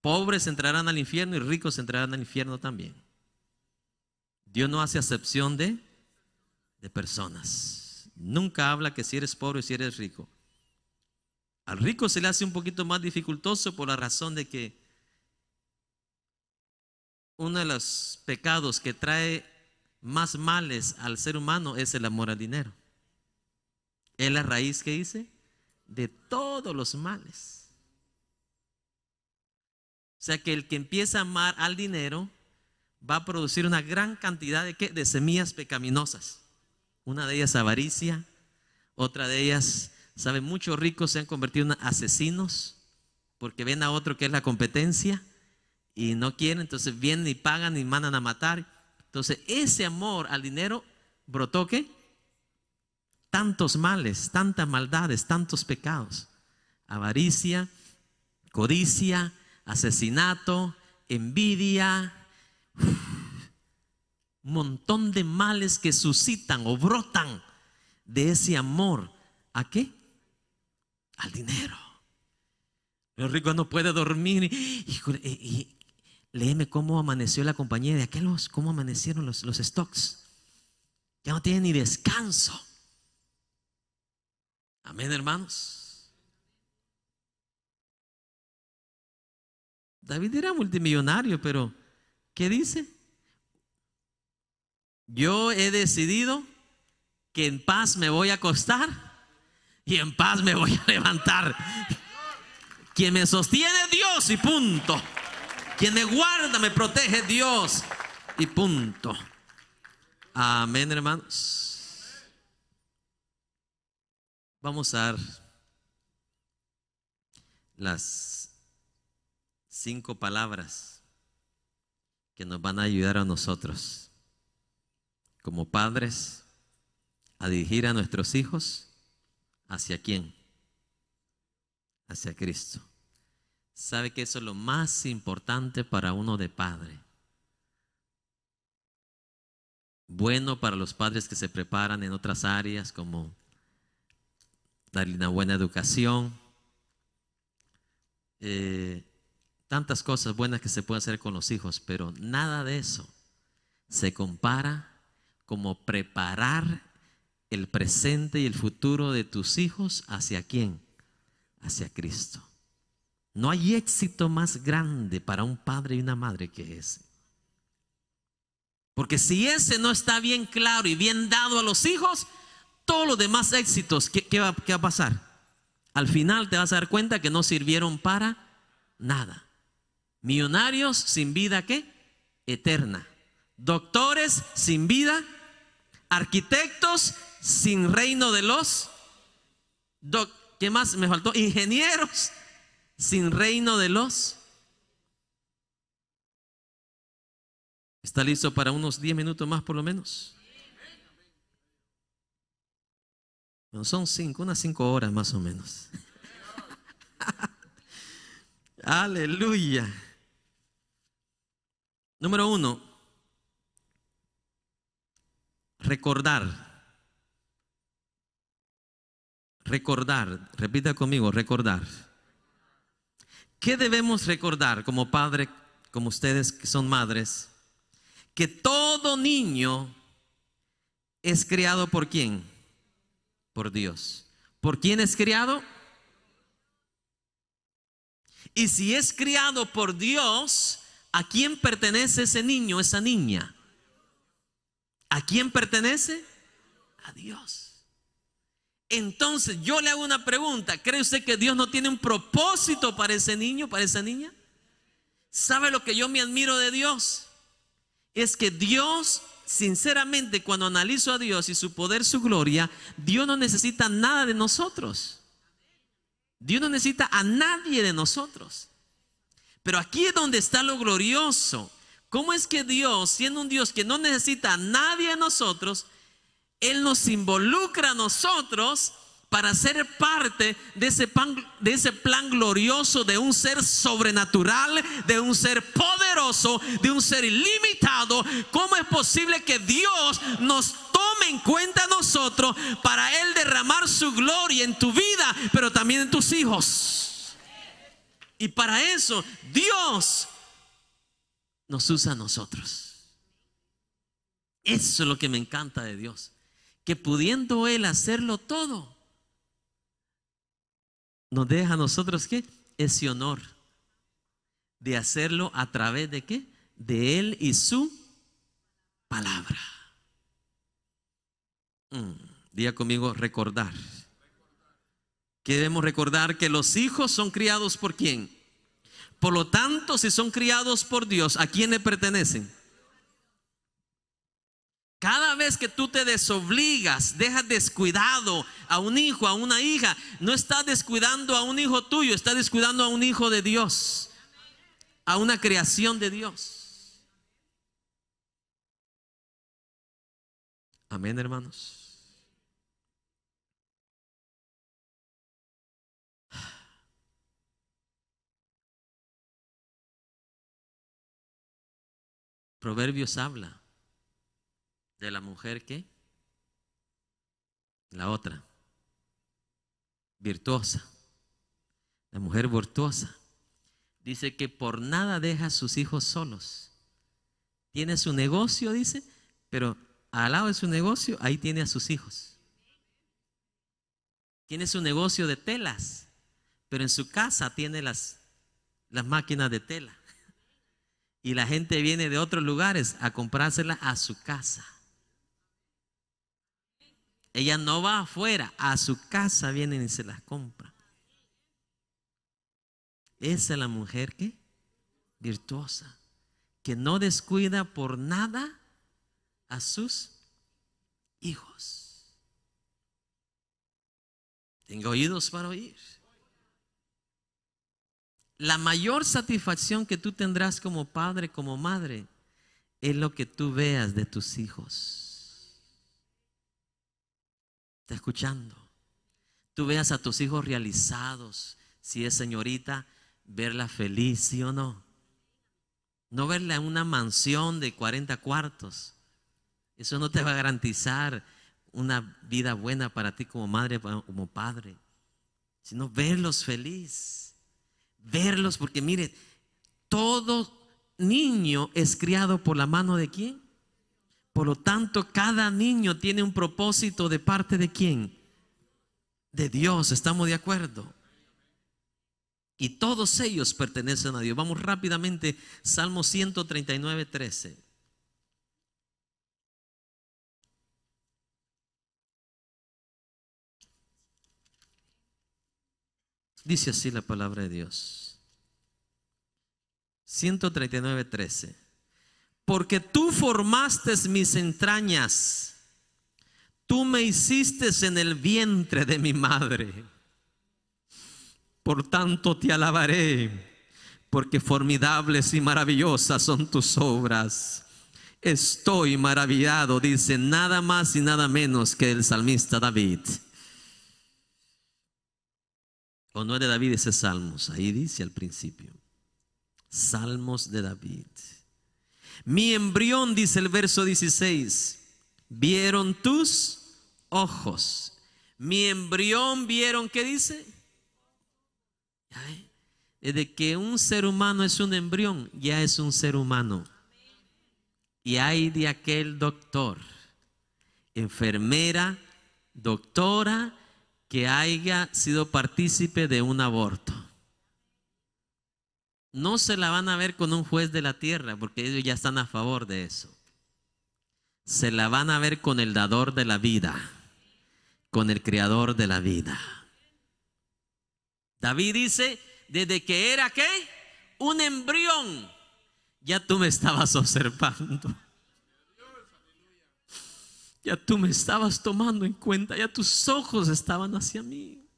Pobres entrarán al infierno y ricos entrarán al infierno también. Dios no hace acepción de, de personas. Nunca habla que si eres pobre o si eres rico. Al rico se le hace un poquito más dificultoso por la razón de que uno de los pecados que trae más males al ser humano es el amor al dinero. Es la raíz que dice de todos los males. O sea que el que empieza a amar al dinero va a producir una gran cantidad de, semillas pecaminosas. Una de ellas avaricia, otra de ellas, ¿Saben? muchos ricos se han convertido en asesinos porque ven a otro que es la competencia y no quieren, entonces vienen y pagan y mandan a matar. Entonces ese amor al dinero brotó que Tantos males, tantas maldades, tantos pecados. Avaricia, codicia, asesinato, envidia, un montón de males que suscitan o brotan de ese amor. ¿A qué? Al dinero. El rico no puede dormir. y, léeme cómo amaneció la compañía de aquellos, cómo amanecieron los, los stocks. Ya no tienen ni descanso. Amén, hermanos. David era multimillonario, pero ¿qué dice? Yo he decidido que en paz me voy a acostar y en paz me voy a levantar. Quien me sostiene Dios y punto. Quien me guarda, me protege Dios y punto. Amén, hermanos. Vamos a dar las cinco palabras que nos van a ayudar a nosotros, como padres, a dirigir a nuestros hijos hacia quién? Hacia Cristo. Sabe que eso es lo más importante para uno de padre. Bueno para los padres que se preparan en otras áreas como darle una buena educación, eh, tantas cosas buenas que se pueden hacer con los hijos, pero nada de eso se compara como preparar el presente y el futuro de tus hijos hacia quién? Hacia Cristo. No hay éxito más grande para un padre y una madre que ese. Porque si ese no está bien claro y bien dado a los hijos, todos los demás éxitos, ¿qué, ¿qué, va, a pasar? Al final te vas a dar cuenta que no sirvieron para nada. Millonarios sin vida, ¿qué? Eterna. Doctores sin vida. Arquitectos sin reino de los. ¿Qué más me faltó? Ingenieros sin reino de los. ¿Está listo para unos 10 minutos más por lo menos? son 5, unas 5 horas más o menos. Aleluya. Número uno, recordar. Recordar, repita conmigo, recordar. ¿Qué debemos recordar como padre, como ustedes que son madres? Que todo niño es criado por quién? Por Dios. ¿Por quién es criado? Y si es criado por Dios, ¿A quién pertenece ese niño, esa niña? ¿A quién pertenece? A Dios. Entonces yo le hago una pregunta. ¿Cree usted que Dios no tiene un propósito para ese niño, para esa niña? ¿Sabe lo que yo me admiro de Dios? Es que Dios, sinceramente, cuando analizo a Dios y su poder, su gloria, Dios no necesita nada de nosotros. Dios no necesita a nadie de nosotros. Pero aquí es donde está lo glorioso. ¿Cómo es que Dios, siendo un Dios que no necesita a nadie de nosotros, Él nos involucra a nosotros para ser parte de ese, de ese plan glorioso de un ser sobrenatural, de un ser poderoso, de un ser ilimitado? ¿Cómo es posible que Dios nos tome en cuenta a nosotros para Él derramar su gloria en tu vida, pero también en tus hijos? Y para eso Dios nos usa a nosotros. Eso es lo que me encanta de Dios. Que pudiendo Él hacerlo todo, nos deja a nosotros qué? Ese honor de hacerlo a través de qué? De Él y su palabra. Mm, diga conmigo recordar. Queremos recordar que los hijos son criados por quién. Por lo tanto, si son criados por Dios, ¿a quién le pertenecen? Cada vez que tú te desobligas, dejas descuidado a un hijo, a una hija, no estás descuidando a un hijo tuyo, estás descuidando a un hijo de Dios, a una creación de Dios. Amén, hermanos. Proverbios habla de la mujer que, la otra, virtuosa, la mujer virtuosa. Dice que por nada deja a sus hijos solos. Tiene su negocio, dice, pero al lado de su negocio, ahí tiene a sus hijos. Tiene su negocio de telas, pero en su casa tiene las, las máquinas de tela. Y la gente viene de otros lugares a comprársela a su casa. Ella no va afuera, a su casa vienen y se las compra. Esa es la mujer que virtuosa, que no descuida por nada a sus hijos. Tengo oídos para oír. La mayor satisfacción que tú tendrás como padre, como madre, es lo que tú veas de tus hijos. Está escuchando. Tú veas a tus hijos realizados. Si es señorita, verla feliz, sí o no. No verla en una mansión de 40 cuartos. Eso no te va a garantizar una vida buena para ti como madre, como padre. Sino verlos feliz verlos, porque mire, todo niño es criado por la mano de quién? Por lo tanto, cada niño tiene un propósito de parte de quién? De Dios, estamos de acuerdo. Y todos ellos pertenecen a Dios. Vamos rápidamente, Salmo 139, 13. Dice así la palabra de Dios. 139, 13. Porque tú formaste mis entrañas, tú me hiciste en el vientre de mi madre. Por tanto te alabaré, porque formidables y maravillosas son tus obras. Estoy maravillado, dice nada más y nada menos que el salmista David no de David, ese Salmos. Ahí dice al principio. Salmos de David. Mi embrión, dice el verso 16, vieron tus ojos. Mi embrión vieron, ¿qué dice? de que un ser humano es un embrión, ya es un ser humano. Y hay de aquel doctor, enfermera, doctora, que haya sido partícipe de un aborto. No se la van a ver con un juez de la tierra, porque ellos ya están a favor de eso. Se la van a ver con el dador de la vida, con el creador de la vida. David dice, desde que era qué? Un embrión, ya tú me estabas observando. Ya tú me estabas tomando en cuenta, ya tus ojos estaban hacia mí.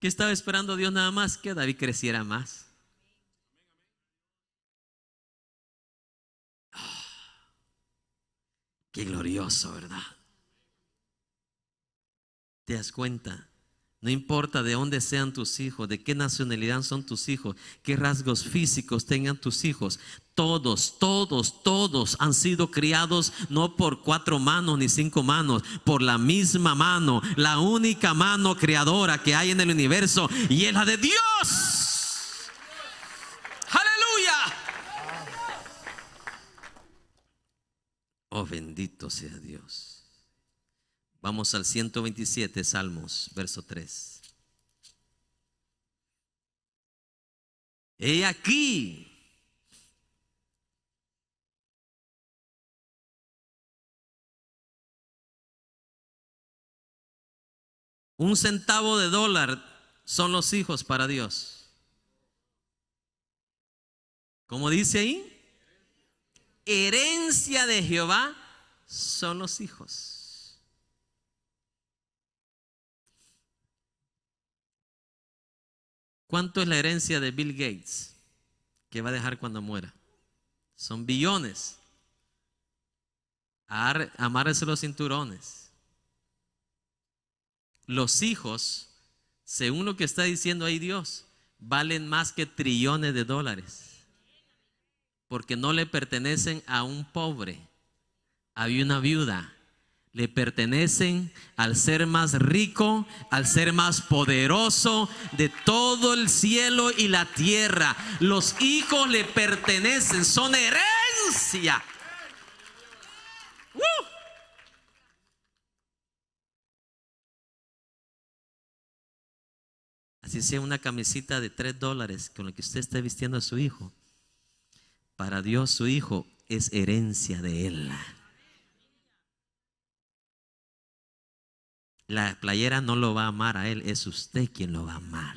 Que estaba esperando Dios nada más? Que David creciera más. Ah, qué glorioso, ¿verdad? ¿Te das cuenta? No importa de dónde sean tus hijos, de qué nacionalidad son tus hijos, qué rasgos físicos tengan tus hijos. Todos, todos, todos han sido criados no por cuatro manos ni cinco manos, por la misma mano, la única mano creadora que hay en el universo y es la de Dios. Aleluya. Oh, bendito sea Dios. Vamos al 127, Salmos, verso 3. He aquí. Un centavo de dólar son los hijos para Dios. Como dice ahí, herencia de Jehová son los hijos. ¿Cuánto es la herencia de Bill Gates que va a dejar cuando muera? Son billones. amárese los cinturones. Los hijos, según lo que está diciendo ahí Dios, valen más que trillones de dólares. Porque no le pertenecen a un pobre, Había una viuda, le pertenecen al ser más rico, al ser más poderoso de todo el cielo y la tierra. Los hijos le pertenecen, son herencia. Así sea una camisita de tres dólares con la que usted está vistiendo a su hijo. Para Dios su hijo es herencia de él. La playera no lo va a amar a él, es usted quien lo va a amar.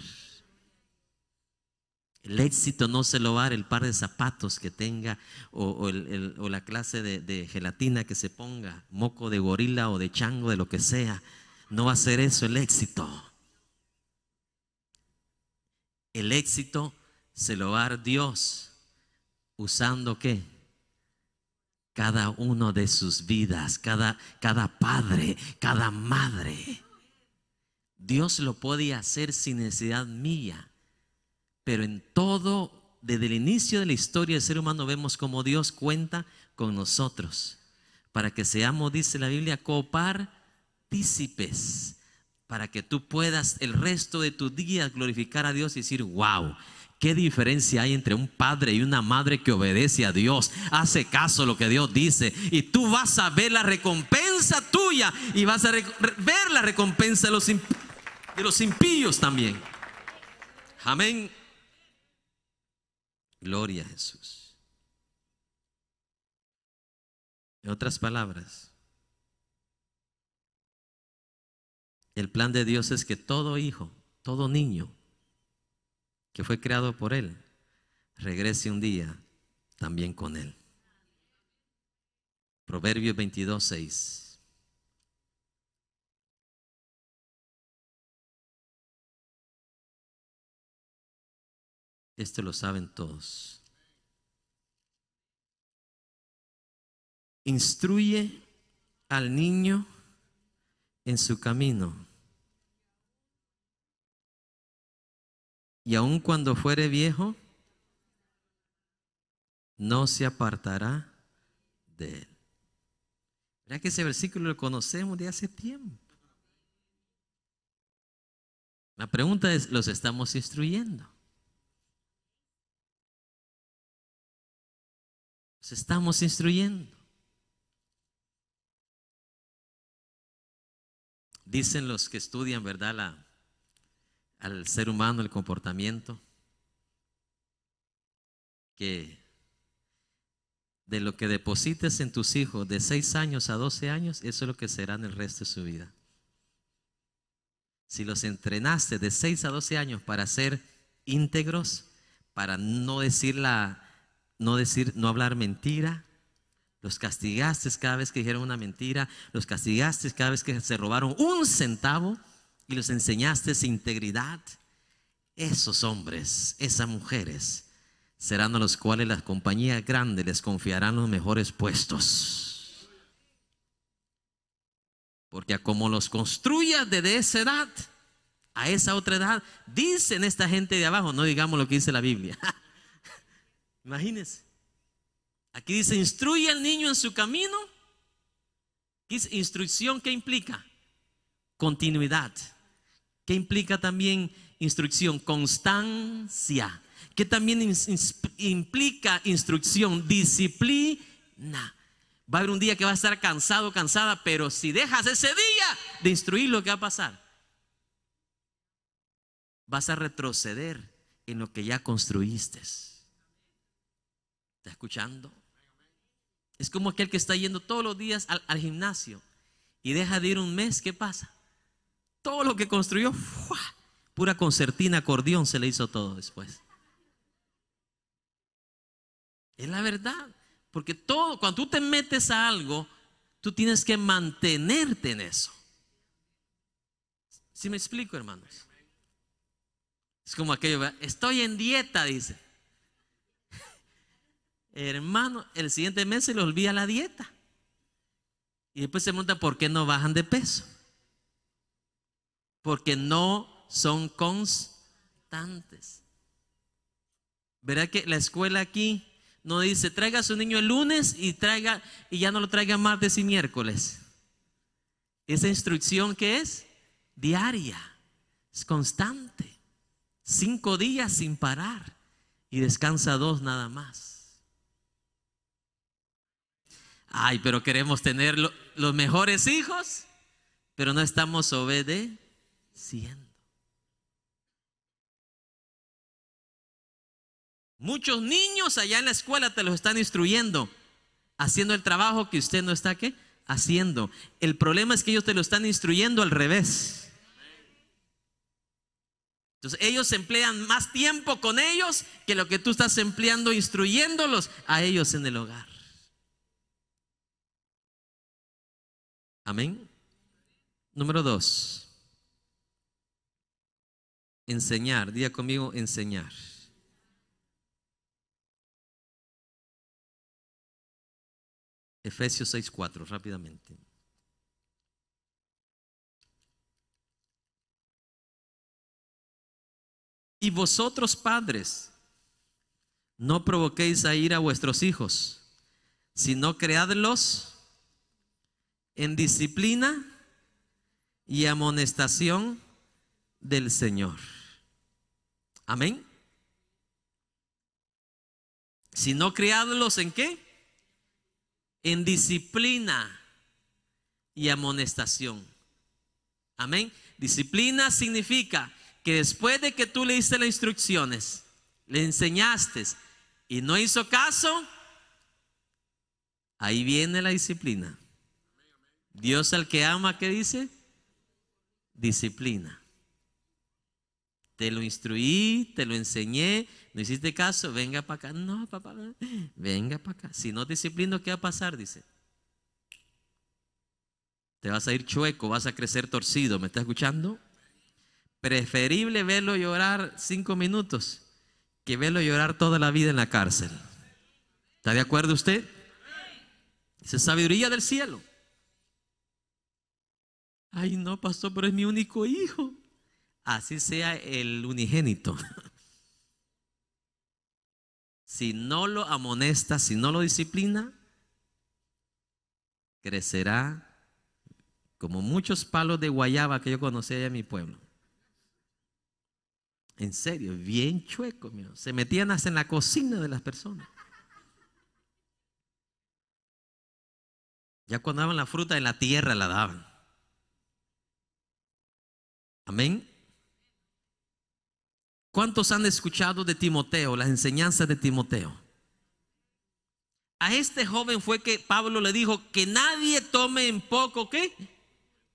El éxito no se lo va a dar el par de zapatos que tenga o, la clase de, de, gelatina que se ponga, moco de gorila o de chango, de lo que sea. No va a ser eso el éxito. El éxito se lo va a dar Dios usando qué? cada uno de sus vidas, cada, cada padre, cada madre. Dios lo podía hacer sin necesidad mía, pero en todo, desde el inicio de la historia del ser humano, vemos como Dios cuenta con nosotros, para que seamos, dice la Biblia, copartícipes, para que tú puedas el resto de tu día glorificar a Dios y decir, wow ¿Qué diferencia hay entre un padre y una madre que obedece a Dios, hace caso lo que Dios dice? Y tú vas a ver la recompensa tuya y vas a ver la recompensa de los, de los impíos también. Amén. Gloria a Jesús. En otras palabras, el plan de Dios es que todo hijo, todo niño, que fue creado por Él, regrese un día también con Él. Proverbios 22, 6. Esto lo saben todos. Instruye al niño en su camino y aun cuando fuere viejo, no se apartará de él. Verá que ese versículo lo conocemos de hace tiempo. La pregunta es, ¿los estamos instruyendo? ¿Los estamos instruyendo? Dicen los que estudian, ¿verdad? La, al ser humano, el comportamiento, que de lo que deposites en tus hijos de 6 años a 12 años, eso es lo que serán el resto de su vida. Si los entrenaste de 6 a 12 años para ser íntegros, para no decir la, no decir, no hablar mentira, los castigaste cada vez que dijeron una mentira, los castigaste cada vez que se robaron un centavo, y los enseñaste integridad, esos hombres, esas mujeres, serán a los cuales las compañías grandes les confiarán los mejores puestos. Porque a como los construya desde esa edad, a esa otra edad, dicen esta gente de abajo, no digamos lo que dice la Biblia. Imagínense. Aquí dice, instruye al niño en su camino. ¿Qué instrucción que implica? Continuidad implica también instrucción? Constancia. que también implica instrucción? Disciplina. Va a haber un día que va a estar cansado, cansada, pero si dejas ese día de instruir, lo que va a pasar? Vas a retroceder en lo que ya construiste. ¿Está escuchando? Es como aquel que está yendo todos los días al, al gimnasio y deja de ir un mes, ¿qué pasa? Todo lo que construyó, pura concertina, acordeón, se le hizo todo después. Es la verdad. Porque todo, cuando tú te metes a algo, tú tienes que mantenerte en eso. ¿Sí me explico, hermanos? Es como aquello, estoy en dieta, dice. Hermano, el siguiente mes se le olvida la dieta. Y después se pregunta por qué no bajan de peso porque no son constantes. Verá que la escuela aquí no dice, traiga a su niño el lunes y traiga y ya no lo traiga martes y miércoles. Esa instrucción que es diaria, es constante. Cinco días sin parar y descansa dos nada más. Ay, pero queremos tener los mejores hijos, pero no estamos obedeciendo. Muchos niños allá en la escuela te los están instruyendo, haciendo el trabajo que usted no está que haciendo. El problema es que ellos te lo están instruyendo al revés. Entonces ellos emplean más tiempo con ellos que lo que tú estás empleando instruyéndolos a ellos en el hogar. Amén. Número dos. Enseñar, diga conmigo, enseñar. Efesios 6:4, rápidamente. Y vosotros padres, no provoquéis a ir a vuestros hijos, sino creadlos en disciplina y amonestación del Señor. Amén. Si no criadlos en qué? En disciplina y amonestación. Amén. Disciplina significa que después de que tú le diste las instrucciones, le enseñaste y no hizo caso, ahí viene la disciplina. Dios al que ama, ¿qué dice? Disciplina. Te lo instruí, te lo enseñé, no hiciste caso, venga para acá. No, papá, venga para acá. Si no disciplino, ¿qué va a pasar? Dice. Te vas a ir chueco, vas a crecer torcido. ¿Me está escuchando? Preferible verlo llorar cinco minutos que verlo llorar toda la vida en la cárcel. ¿Está de acuerdo usted? Dice sabiduría del cielo. Ay, no, pasó, pero es mi único hijo así sea el unigénito. Si no lo amonesta, si no lo disciplina, crecerá como muchos palos de guayaba que yo conocía allá en mi pueblo. En serio, bien chueco, mío. se metían hasta en la cocina de las personas. Ya cuando daban la fruta en la tierra la daban. Amén. ¿Cuántos han escuchado de Timoteo, las enseñanzas de Timoteo? A este joven fue que Pablo le dijo que nadie tome en poco qué?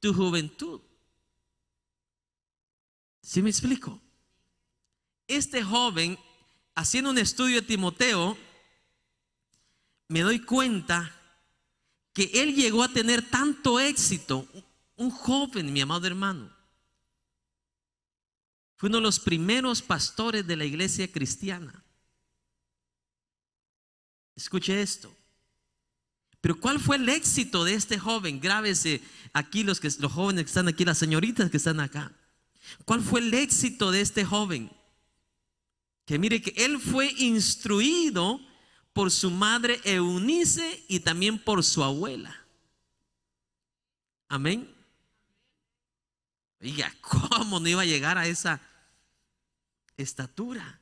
Tu juventud. ¿Sí me explico? Este joven, haciendo un estudio de Timoteo, me doy cuenta que él llegó a tener tanto éxito, un joven, mi amado hermano, fue uno de los primeros pastores de la iglesia cristiana. Escuche esto. Pero ¿cuál fue el éxito de este joven? Grábese aquí los, que, los jóvenes que están aquí, las señoritas que están acá. ¿Cuál fue el éxito de este joven? Que mire que él fue instruido por su madre Eunice y también por su abuela. Amén ya ¿cómo no iba a llegar a esa estatura?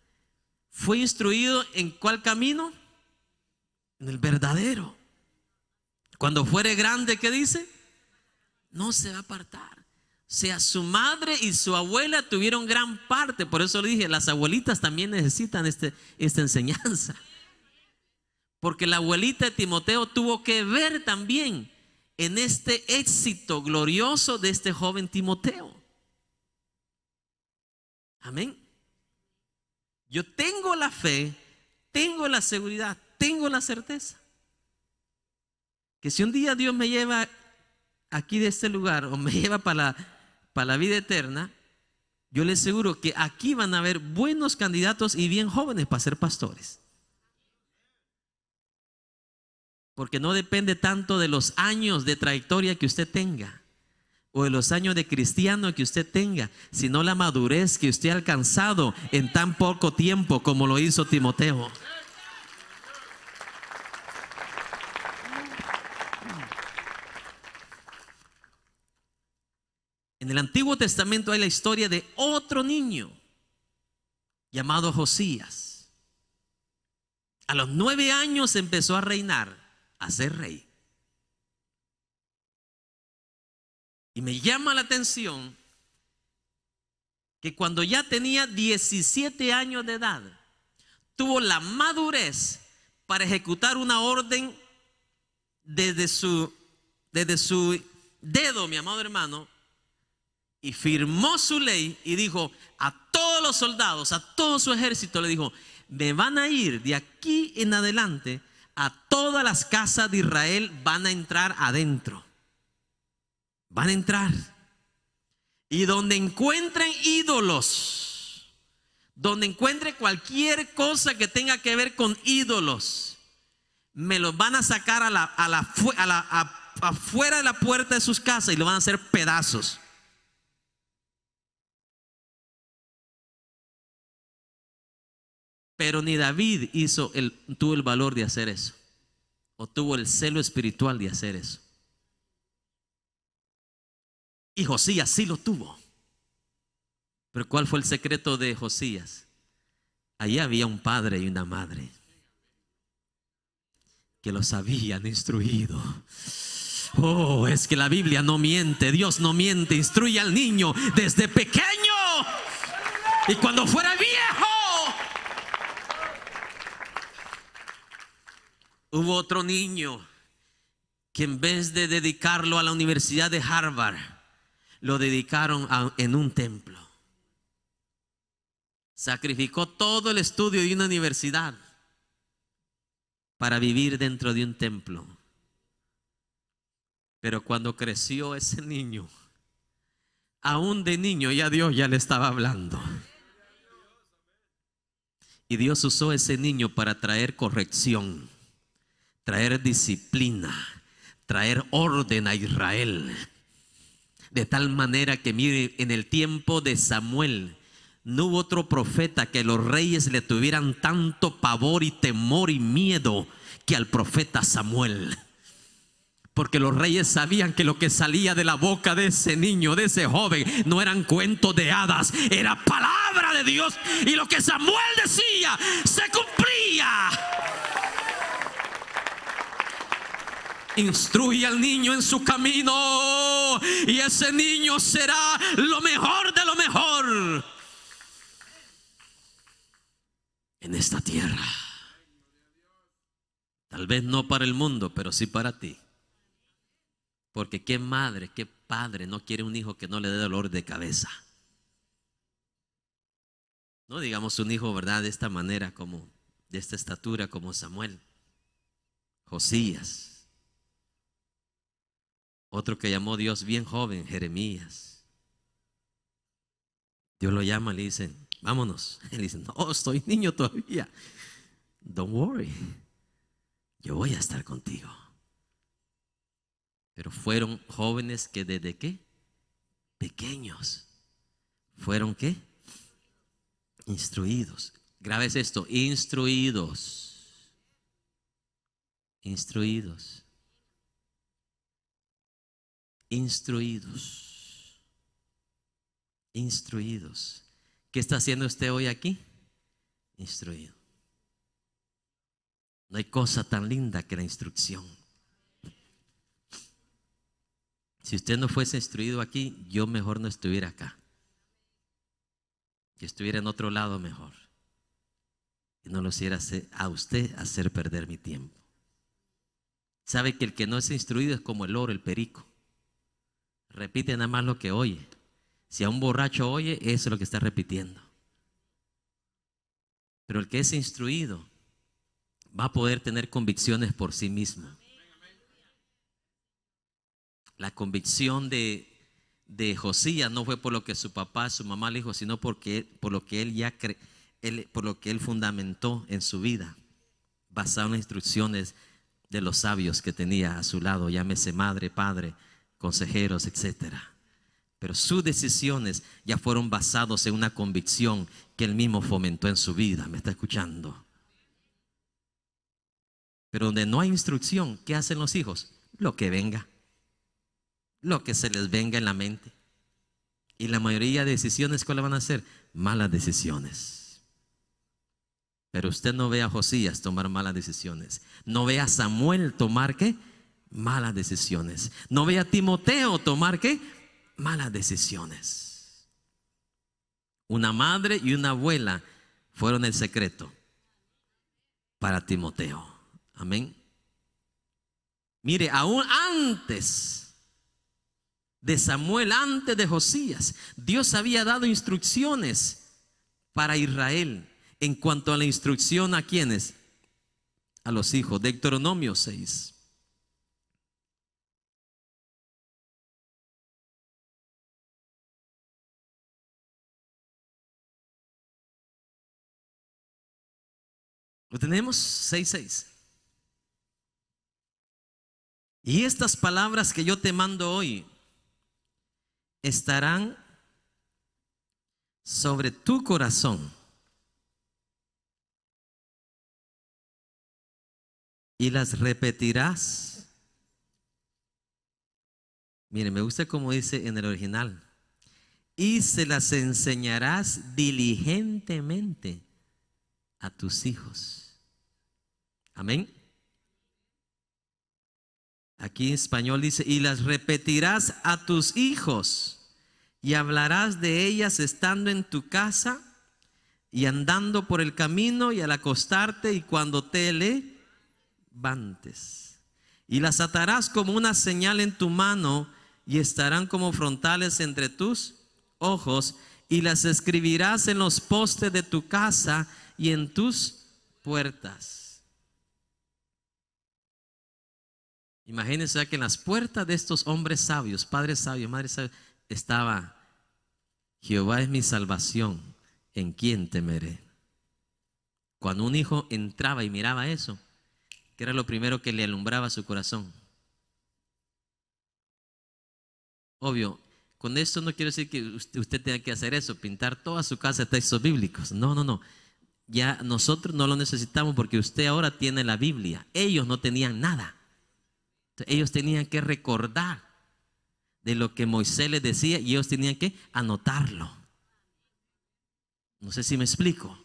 Fue instruido en cuál camino? En el verdadero. Cuando fuere grande, ¿qué dice? No se va a apartar. O sea, su madre y su abuela tuvieron gran parte. Por eso le dije, las abuelitas también necesitan este, esta enseñanza. Porque la abuelita de Timoteo tuvo que ver también en este éxito glorioso de este joven Timoteo. Amén. Yo tengo la fe, tengo la seguridad, tengo la certeza. Que si un día Dios me lleva aquí de este lugar o me lleva para la, para la vida eterna, yo les aseguro que aquí van a haber buenos candidatos y bien jóvenes para ser pastores. Porque no depende tanto de los años de trayectoria que usted tenga o de los años de cristiano que usted tenga, sino la madurez que usted ha alcanzado en tan poco tiempo como lo hizo Timoteo. En el Antiguo Testamento hay la historia de otro niño llamado Josías. A los nueve años empezó a reinar a ser rey. Y me llama la atención que cuando ya tenía 17 años de edad, tuvo la madurez para ejecutar una orden desde su, desde su dedo, mi amado hermano, y firmó su ley y dijo a todos los soldados, a todo su ejército, le dijo, me van a ir de aquí en adelante a todas las casas de Israel van a entrar adentro. Van a entrar. Y donde encuentren ídolos, donde encuentren cualquier cosa que tenga que ver con ídolos, me los van a sacar a la, a la, a la, afuera de la puerta de sus casas y lo van a hacer pedazos. Pero ni David hizo el, tuvo el valor de hacer eso. O tuvo el celo espiritual de hacer eso. Y Josías sí lo tuvo. Pero ¿cuál fue el secreto de Josías? Allí había un padre y una madre que los habían instruido. Oh, es que la Biblia no miente, Dios no miente, instruye al niño desde pequeño. Y cuando fuera viejo, Hubo otro niño que en vez de dedicarlo a la Universidad de Harvard, lo dedicaron en un templo. Sacrificó todo el estudio de una universidad para vivir dentro de un templo. Pero cuando creció ese niño, aún de niño ya Dios ya le estaba hablando. Y Dios usó ese niño para traer corrección traer disciplina, traer orden a Israel. De tal manera que, mire, en el tiempo de Samuel, no hubo otro profeta que los reyes le tuvieran tanto pavor y temor y miedo que al profeta Samuel. Porque los reyes sabían que lo que salía de la boca de ese niño, de ese joven, no eran cuentos de hadas, era palabra de Dios. Y lo que Samuel decía se cumplía. Instruye al niño en su camino y ese niño será lo mejor de lo mejor en esta tierra. Tal vez no para el mundo, pero sí para ti. Porque qué madre, qué padre no quiere un hijo que no le dé dolor de cabeza. No digamos un hijo, ¿verdad? De esta manera, como de esta estatura, como Samuel, Josías, otro que llamó Dios bien joven, Jeremías. Dios lo llama, le dice, vámonos. Él dice, no, estoy niño todavía. Don't worry, yo voy a estar contigo. Pero fueron jóvenes que desde qué? Pequeños. ¿Fueron qué? Instruidos. graves esto, instruidos. Instruidos instruidos. Instruidos. ¿Qué está haciendo usted hoy aquí? Instruido. No hay cosa tan linda que la instrucción. Si usted no fuese instruido aquí, yo mejor no estuviera acá. que estuviera en otro lado mejor. Y no lo hiciera a usted hacer perder mi tiempo. Sabe que el que no es instruido es como el oro, el perico repite nada más lo que oye. Si a un borracho oye, eso es lo que está repitiendo. Pero el que es instruido va a poder tener convicciones por sí mismo. La convicción de, de Josías no fue por lo que su papá, su mamá le dijo, sino porque, por lo que él ya cre, por lo que él fundamentó en su vida, basado en las instrucciones de los sabios que tenía a su lado, llámese madre, padre, consejeros, etcétera Pero sus decisiones ya fueron basadas en una convicción que él mismo fomentó en su vida. ¿Me está escuchando? Pero donde no hay instrucción, ¿qué hacen los hijos? Lo que venga. Lo que se les venga en la mente. Y la mayoría de decisiones, ¿cuáles van a ser? Malas decisiones. Pero usted no ve a Josías tomar malas decisiones. No ve a Samuel tomar qué? malas decisiones. No ve a Timoteo tomar qué? Malas decisiones. Una madre y una abuela fueron el secreto para Timoteo. Amén. Mire, aún antes de Samuel, antes de Josías, Dios había dado instrucciones para Israel en cuanto a la instrucción a quienes, a los hijos. Deuteronomio 6. tenemos? 6.6. Y estas palabras que yo te mando hoy estarán sobre tu corazón. Y las repetirás. Mire, me gusta como dice en el original. Y se las enseñarás diligentemente a tus hijos Amén. Aquí en español dice, y las repetirás a tus hijos y hablarás de ellas estando en tu casa y andando por el camino y al acostarte y cuando te levantes. Y las atarás como una señal en tu mano y estarán como frontales entre tus ojos y las escribirás en los postes de tu casa y en tus puertas. Imagínense que en las puertas de estos hombres sabios, padres sabios, madres sabios, estaba, Jehová es mi salvación, ¿en quién temeré? Cuando un hijo entraba y miraba eso, que era lo primero que le alumbraba su corazón. Obvio, con esto no quiero decir que usted, usted tenga que hacer eso, pintar toda su casa de textos bíblicos. No, no, no. Ya nosotros no lo necesitamos porque usted ahora tiene la Biblia. Ellos no tenían nada ellos tenían que recordar de lo que Moisés les decía y ellos tenían que anotarlo. No sé si me explico.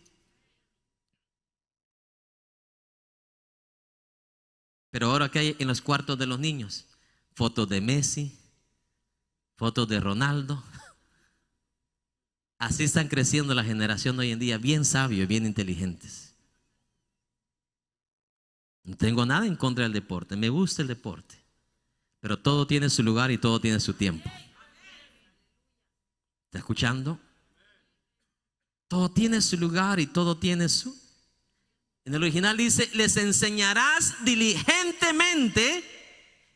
Pero ahora que hay en los cuartos de los niños, fotos de Messi, fotos de Ronaldo. Así están creciendo la generación de hoy en día, bien sabios, bien inteligentes. No tengo nada en contra del deporte, me gusta el deporte, pero todo tiene su lugar y todo tiene su tiempo. ¿Está escuchando? Todo tiene su lugar y todo tiene su... En el original dice, les enseñarás diligentemente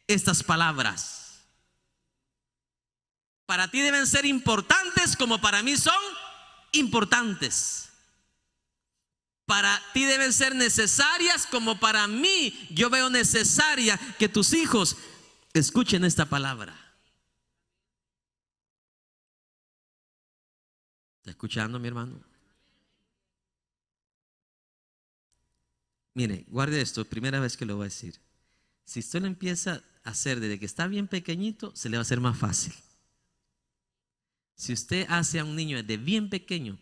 estas palabras para ti deben ser importantes como para mí son importantes para ti deben ser necesarias como para mí yo veo necesaria que tus hijos escuchen esta palabra. ¿Está escuchando mi hermano? Mire, guarde esto, primera vez que lo voy a decir. Si usted lo empieza a hacer desde que está bien pequeñito, se le va a hacer más fácil. Si usted hace a un niño De bien pequeño,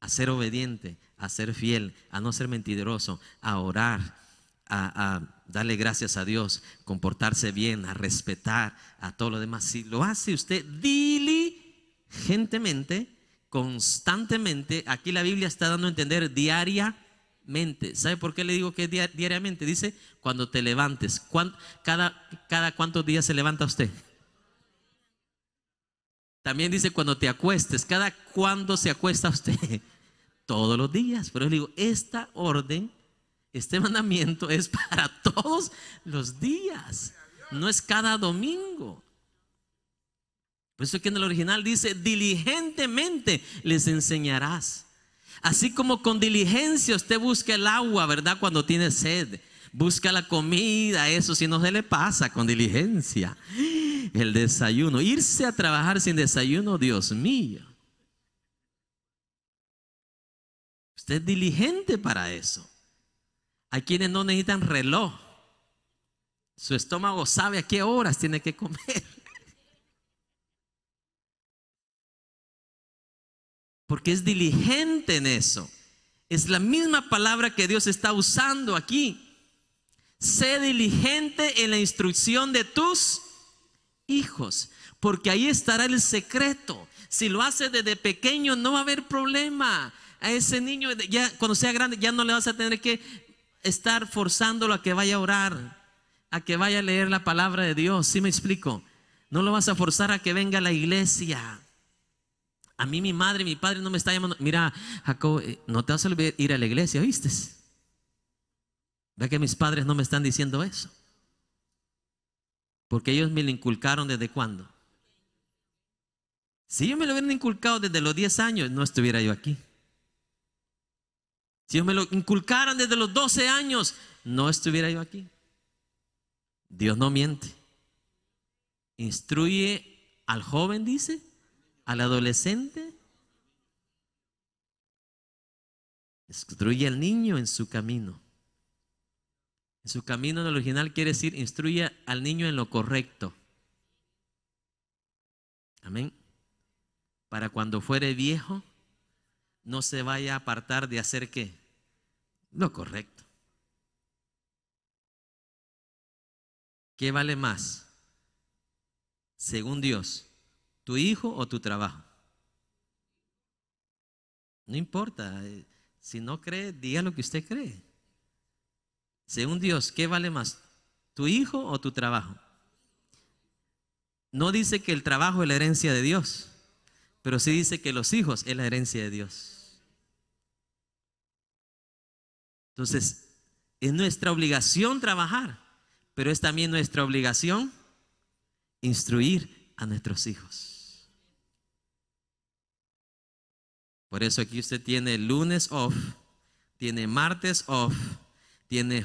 a ser obediente, a ser fiel, a no ser mentiroso, a orar, a, darle gracias a Dios, comportarse bien, a respetar a todo lo demás. Si lo hace usted diligentemente, constantemente, aquí la Biblia está dando a entender diariamente. ¿Sabe por qué le digo que diariamente? Dice, cuando te levantes. cada, ¿Cada cuántos días se levanta usted? También dice cuando te acuestes. ¿Cada cuando se acuesta usted? Todos los días. Pero yo digo, esta orden, este mandamiento es para todos los días. No es cada domingo. Por eso que en el original dice, diligentemente les enseñarás. Así como con diligencia usted busca el agua, ¿verdad? Cuando tiene sed busca la comida, eso si no se le pasa con diligencia. El desayuno, irse a trabajar sin desayuno, Dios mío. Usted es diligente para eso. Hay quienes no necesitan reloj. Su estómago sabe a qué horas tiene que comer. Porque es diligente en eso. Es la misma palabra que Dios está usando aquí sé diligente en la instrucción de tus hijos, porque ahí estará el secreto. Si lo haces desde pequeño, no va a haber problema. A ese niño, ya cuando sea grande, ya no le vas a tener que estar forzándolo a que vaya a orar, a que vaya a leer la palabra de Dios. ¿Sí me explico? No lo vas a forzar a que venga a la iglesia. A mí mi madre, mi padre no me está llamando. Mira, Jacob, eh, no te vas a olvidar ir a la iglesia, ¿viste? Ve que mis padres no me están diciendo eso? Porque ellos me lo inculcaron desde cuándo. Si ellos me lo hubieran inculcado desde los 10 años, no estuviera yo aquí. Si ellos me lo inculcaran desde los 12 años, no estuviera yo aquí. Dios no miente. Instruye al joven, dice, al adolescente. Instruye al niño en su camino. En su camino del original quiere decir instruye al niño en lo correcto. Amén. Para cuando fuere viejo, no se vaya a apartar de hacer qué? Lo correcto. ¿Qué vale más? Según Dios, ¿tu hijo o tu trabajo? No importa. Eh, si no cree, diga lo que usted cree. Según Dios, ¿qué vale más? ¿Tu hijo o tu trabajo? No dice que el trabajo es la herencia de Dios, pero sí dice que los hijos es la herencia de Dios. Entonces, es nuestra obligación trabajar, pero es también nuestra obligación instruir a nuestros hijos. Por eso aquí usted tiene lunes off, tiene martes off, tiene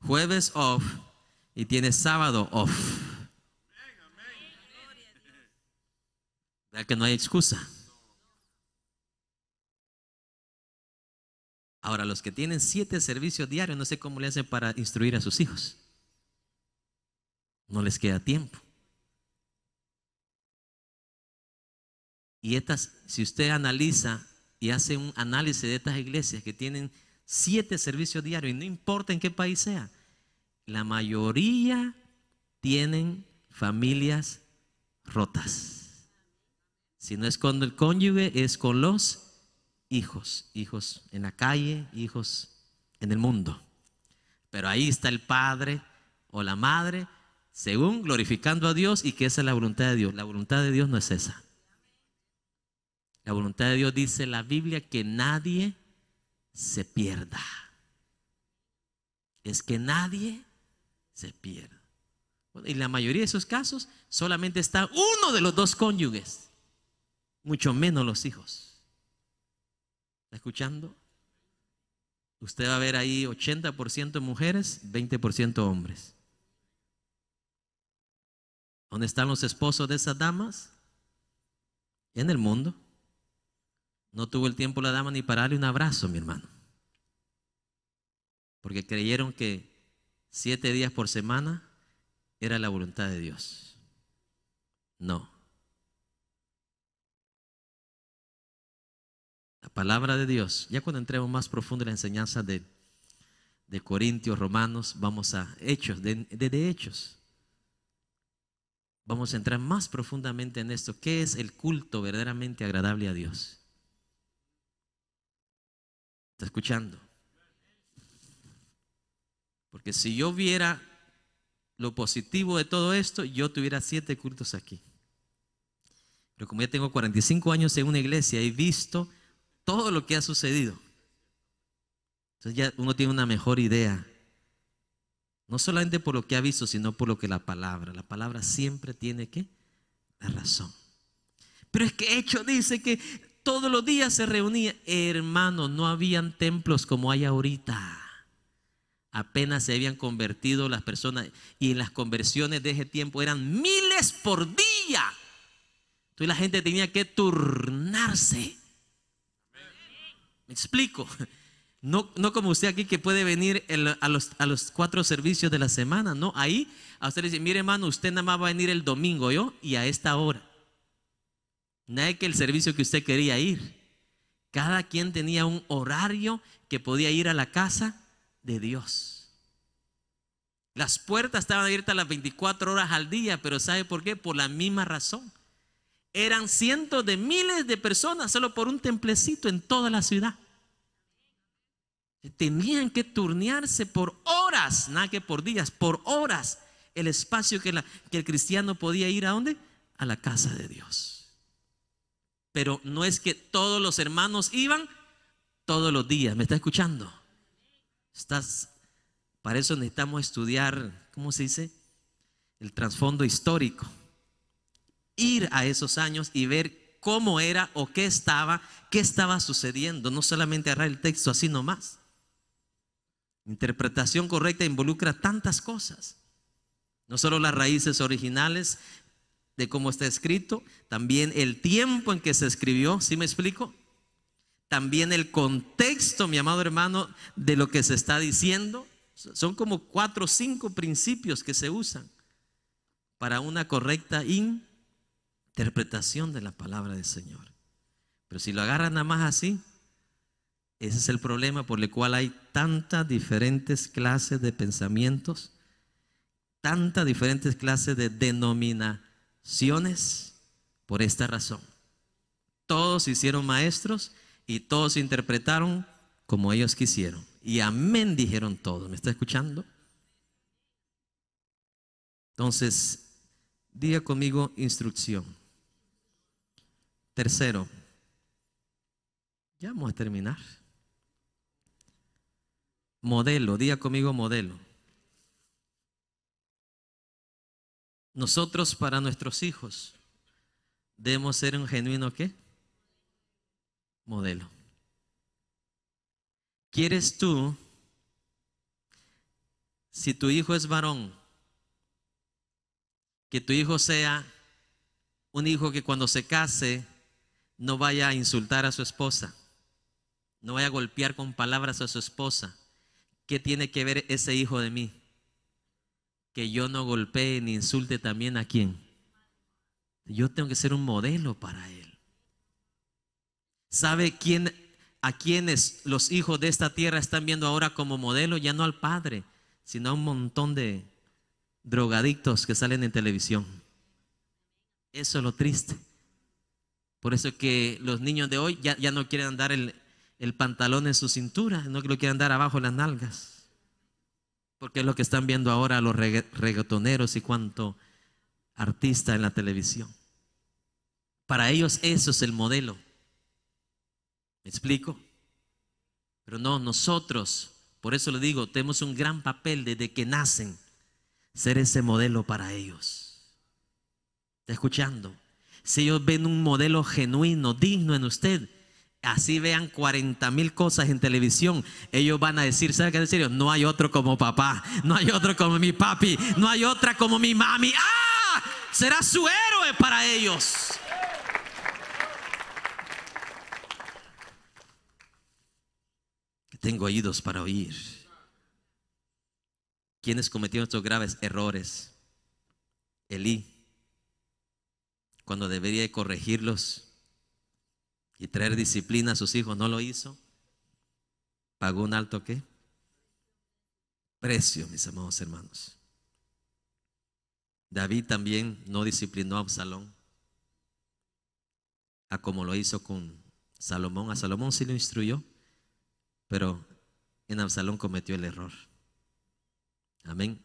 jueves off y tiene sábado off. Vea que no hay excusa. Ahora, los que tienen siete servicios diarios, no sé cómo le hacen para instruir a sus hijos. No les queda tiempo. Y estas, si usted analiza y hace un análisis de estas iglesias que tienen siete servicios diarios, y no importa en qué país sea, la mayoría tienen familias rotas. Si no es con el cónyuge, es con los hijos, hijos en la calle, hijos en el mundo. Pero ahí está el padre o la madre, según glorificando a Dios y que esa es la voluntad de Dios. La voluntad de Dios no es esa. La voluntad de Dios dice la Biblia que nadie se pierda. Es que nadie se pierda. y la mayoría de esos casos solamente está uno de los dos cónyuges, mucho menos los hijos. ¿Está escuchando? Usted va a ver ahí 80% mujeres, 20% hombres. ¿Dónde están los esposos de esas damas? En el mundo. No tuvo el tiempo la dama ni para darle un abrazo, mi hermano. Porque creyeron que siete días por semana era la voluntad de Dios. No. La palabra de Dios. Ya cuando entremos más profundo en la enseñanza de, de Corintios, Romanos, vamos a hechos, de, hechos. Vamos a entrar más profundamente en esto. ¿Qué es el culto verdaderamente agradable a Dios? escuchando? Porque si yo viera lo positivo de todo esto, yo tuviera siete cultos aquí. Pero como ya tengo 45 años en una iglesia, he visto todo lo que ha sucedido. Entonces ya uno tiene una mejor idea. No solamente por lo que ha visto, sino por lo que la palabra. La palabra siempre tiene que la razón. Pero es que hecho dice que todos los días se reunía. Hermano, no habían templos como hay ahorita. Apenas se habían convertido las personas y en las conversiones de ese tiempo eran miles por día. Entonces la gente tenía que turnarse. Me explico. No, no como usted aquí que puede venir a, los, a los cuatro servicios de la semana, no. Ahí a usted le dice, mire hermano, usted nada más va a venir el domingo yo y a esta hora. No que el servicio que usted quería ir. Cada quien tenía un horario que podía ir a la casa de Dios. Las puertas estaban abiertas las 24 horas al día, pero ¿sabe por qué? Por la misma razón. Eran cientos de miles de personas solo por un templecito en toda la ciudad. Tenían que turnearse por horas, nada que por días, por horas, el espacio que, que el cristiano podía ir a donde A la casa de Dios. Pero no es que todos los hermanos iban todos los días. ¿Me está escuchando? Estás, para eso necesitamos estudiar, ¿cómo se dice? El trasfondo histórico. Ir a esos años y ver cómo era o qué estaba, qué estaba sucediendo. No solamente agarrar el texto así nomás. Interpretación correcta involucra tantas cosas. No solo las raíces originales, de cómo está escrito, también el tiempo en que se escribió, ¿sí me explico? También el contexto, mi amado hermano, de lo que se está diciendo. Son como cuatro o cinco principios que se usan para una correcta interpretación de la palabra del Señor. Pero si lo agarran nada más así, ese es el problema por el cual hay tantas diferentes clases de pensamientos, tantas diferentes clases de denominación por esta razón. Todos hicieron maestros y todos interpretaron como ellos quisieron. Y amén dijeron todos. ¿Me está escuchando? Entonces, diga conmigo instrucción. Tercero, ya vamos a terminar. Modelo, diga conmigo modelo. Nosotros para nuestros hijos debemos ser un genuino qué? Modelo. ¿Quieres tú, si tu hijo es varón, que tu hijo sea un hijo que cuando se case no vaya a insultar a su esposa, no vaya a golpear con palabras a su esposa? ¿Qué tiene que ver ese hijo de mí? que yo no golpee ni insulte también a quien. Yo tengo que ser un modelo para él. ¿Sabe quién, a quienes los hijos de esta tierra están viendo ahora como modelo? Ya no al padre, sino a un montón de drogadictos que salen en televisión. Eso es lo triste. Por eso que los niños de hoy ya, no quieren andar el, el pantalón en su cintura, no lo quieren andar abajo las nalgas. Porque es lo que están viendo ahora los reggaetoneros y cuánto artista en la televisión. Para ellos eso es el modelo. ¿Me explico? Pero no, nosotros, por eso le digo, tenemos un gran papel desde que nacen, ser ese modelo para ellos. ¿Está escuchando? Si ellos ven un modelo genuino, digno en usted, Así vean 40 mil cosas en televisión. Ellos van a decir, ¿sabes qué decir? No hay otro como papá, no hay otro como mi papi, no hay otra como mi mami. ¡Ah! Será su héroe para ellos. Tengo oídos para oír. ¿Quiénes cometieron estos graves errores? Elí, cuando debería corregirlos, y traer disciplina a sus hijos, no lo hizo. Pagó un alto qué? Precio, mis amados hermanos. David también no disciplinó a Absalón a como lo hizo con Salomón. A Salomón sí lo instruyó, pero en Absalón cometió el error. Amén.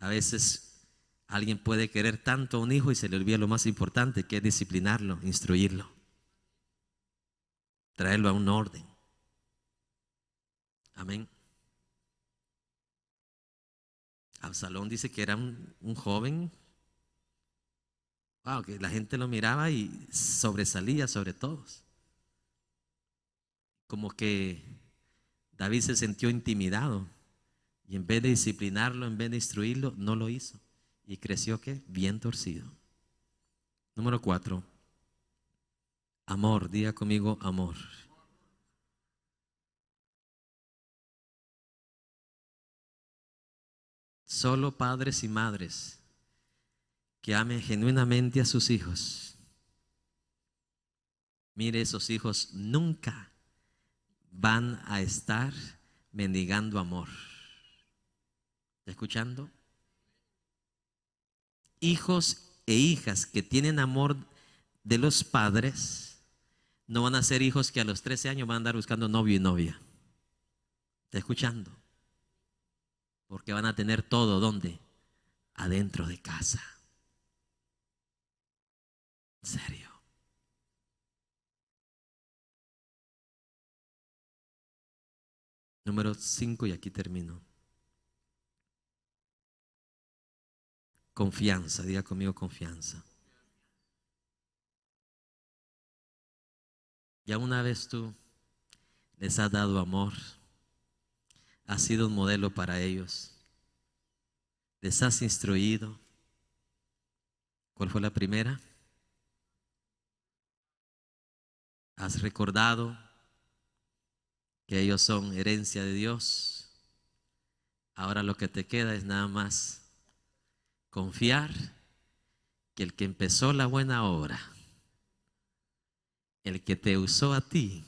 A veces alguien puede querer tanto a un hijo y se le olvida lo más importante, que es disciplinarlo, instruirlo traerlo a un orden. Amén. Absalón dice que era un, joven, wow, que la gente lo miraba y sobresalía sobre todos. Como que David se sintió intimidado y en vez de disciplinarlo, en vez de instruirlo, no lo hizo. Y creció que bien torcido. Número cuatro, Amor, diga conmigo amor. Solo padres y madres que amen genuinamente a sus hijos. Mire, esos hijos nunca van a estar mendigando amor. ¿Está escuchando? Hijos e hijas que tienen amor de los padres no van a ser hijos que a los 13 años van a andar buscando novio y novia. ¿Está escuchando? Porque van a tener todo, ¿dónde? Adentro de casa. ¿En serio? Número 5 y aquí termino. Confianza, diga conmigo confianza. Ya una vez tú les has dado amor, has sido un modelo para ellos, les has instruido. ¿Cuál fue la primera? Has recordado que ellos son herencia de Dios. Ahora lo que te queda es nada más confiar que el que empezó la buena obra el que te usó a ti,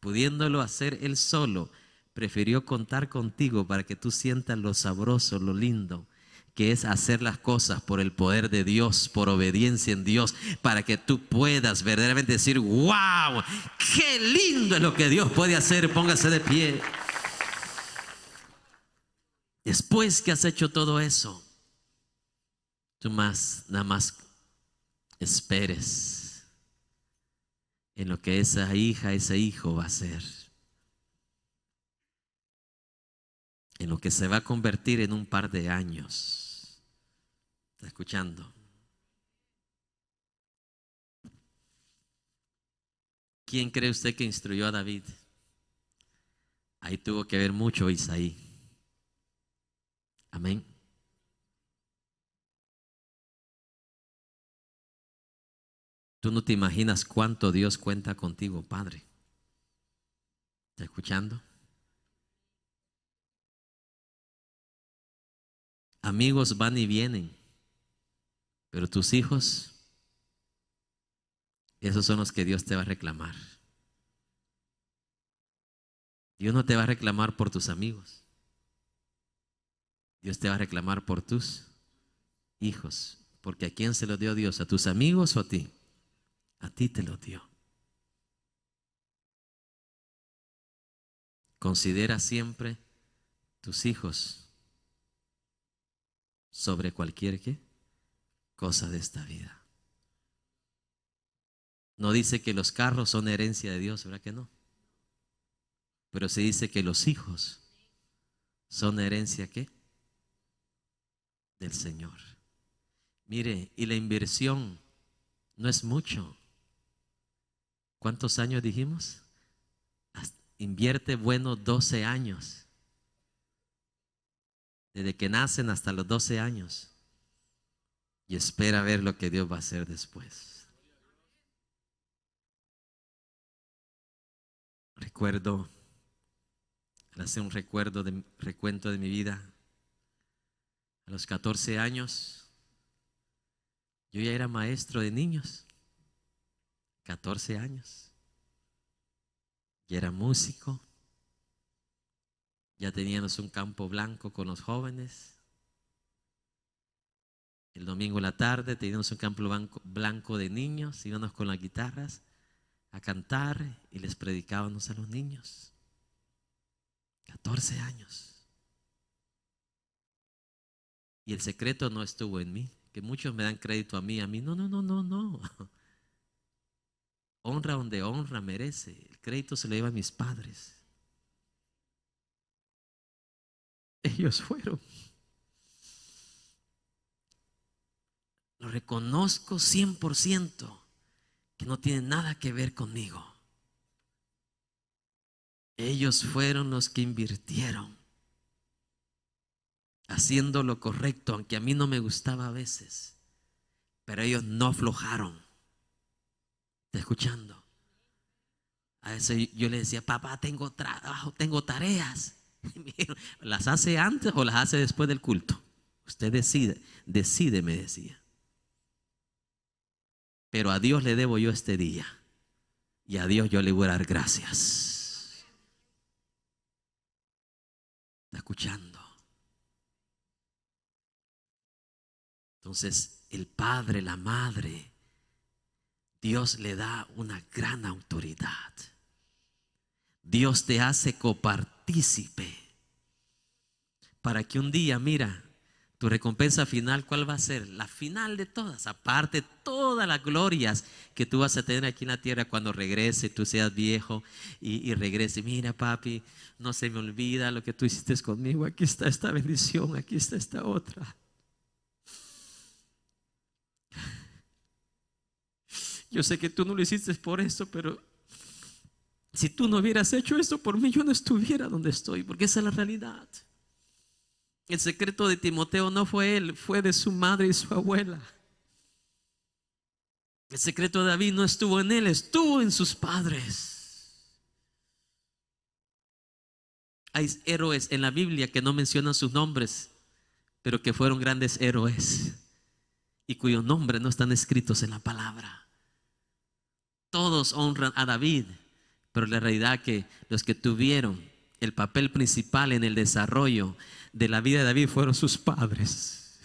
pudiéndolo hacer él solo, prefirió contar contigo para que tú sientas lo sabroso, lo lindo, que es hacer las cosas por el poder de Dios, por obediencia en Dios, para que tú puedas verdaderamente decir, wow, qué lindo es lo que Dios puede hacer, póngase de pie. Después que has hecho todo eso, tú más, nada más esperes en lo que esa hija, ese hijo va a ser. En lo que se va a convertir en un par de años. ¿Está escuchando? ¿Quién cree usted que instruyó a David? Ahí tuvo que ver mucho Isaí. Amén. Tú no te imaginas cuánto Dios cuenta contigo, Padre. ¿Está escuchando? Amigos van y vienen, pero tus hijos, esos son los que Dios te va a reclamar. Dios no te va a reclamar por tus amigos. Dios te va a reclamar por tus hijos. Porque ¿a quién se lo dio Dios? ¿A tus amigos o a ti? a ti te lo dio. Considera siempre tus hijos sobre cualquier cosa de esta vida. No dice que los carros son herencia de Dios, ¿verdad que no? Pero se dice que los hijos son herencia qué? Del Señor. Mire, y la inversión no es mucho. ¿Cuántos años dijimos? Invierte buenos 12 años. Desde que nacen hasta los 12 años. Y espera ver lo que Dios va a hacer después. Recuerdo, al hacer un recuerdo de, recuento de mi vida, a los 14 años, yo ya era maestro de niños. 14 años. Y era músico. Ya teníamos un campo blanco con los jóvenes. El domingo en la tarde teníamos un campo blanco de niños. Íbamos con las guitarras a cantar y les predicábamos a los niños. 14 años. Y el secreto no estuvo en mí, que muchos me dan crédito a mí, a mí, no, no, no, no, no. Honra donde honra merece. El crédito se lo lleva a mis padres. Ellos fueron. Lo reconozco 100% que no tiene nada que ver conmigo. Ellos fueron los que invirtieron, haciendo lo correcto, aunque a mí no me gustaba a veces, pero ellos no aflojaron. Está escuchando. A veces yo le decía, papá, tengo trabajo, tengo tareas. ¿Las hace antes o las hace después del culto? Usted decide, decide, me decía. Pero a Dios le debo yo este día. Y a Dios yo le voy a dar gracias. ¿Está escuchando? Entonces, el padre, la madre, Dios le da una gran autoridad. Dios te hace copartícipe. Para que un día, mira, tu recompensa final, ¿cuál va a ser? La final de todas, aparte todas las glorias que tú vas a tener aquí en la tierra cuando regrese, tú seas viejo y, regrese. Mira, papi, no se me olvida lo que tú hiciste conmigo. Aquí está esta bendición, aquí está esta otra. Yo sé que tú no lo hiciste por eso, pero si tú no hubieras hecho eso por mí, yo no estuviera donde estoy, porque esa es la realidad. El secreto de Timoteo no fue él, fue de su madre y su abuela. El secreto de David no estuvo en él, estuvo en sus padres. Hay héroes en la Biblia que no mencionan sus nombres, pero que fueron grandes héroes y cuyos nombres no están escritos en la palabra. Todos honran a David, pero la realidad que los que tuvieron el papel principal en el desarrollo de la vida de David fueron sus padres.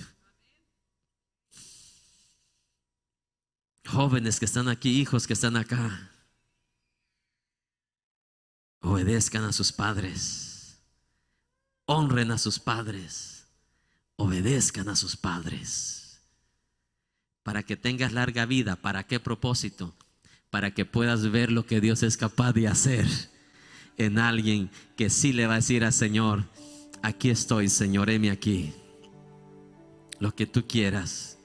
Jóvenes que están aquí, hijos que están acá, obedezcan a sus padres, honren a sus padres, obedezcan a sus padres, para que tengas larga vida, ¿para qué propósito? para que puedas ver lo que Dios es capaz de hacer en alguien que sí le va a decir al Señor, aquí estoy, Señor, heme aquí. Lo que tú quieras,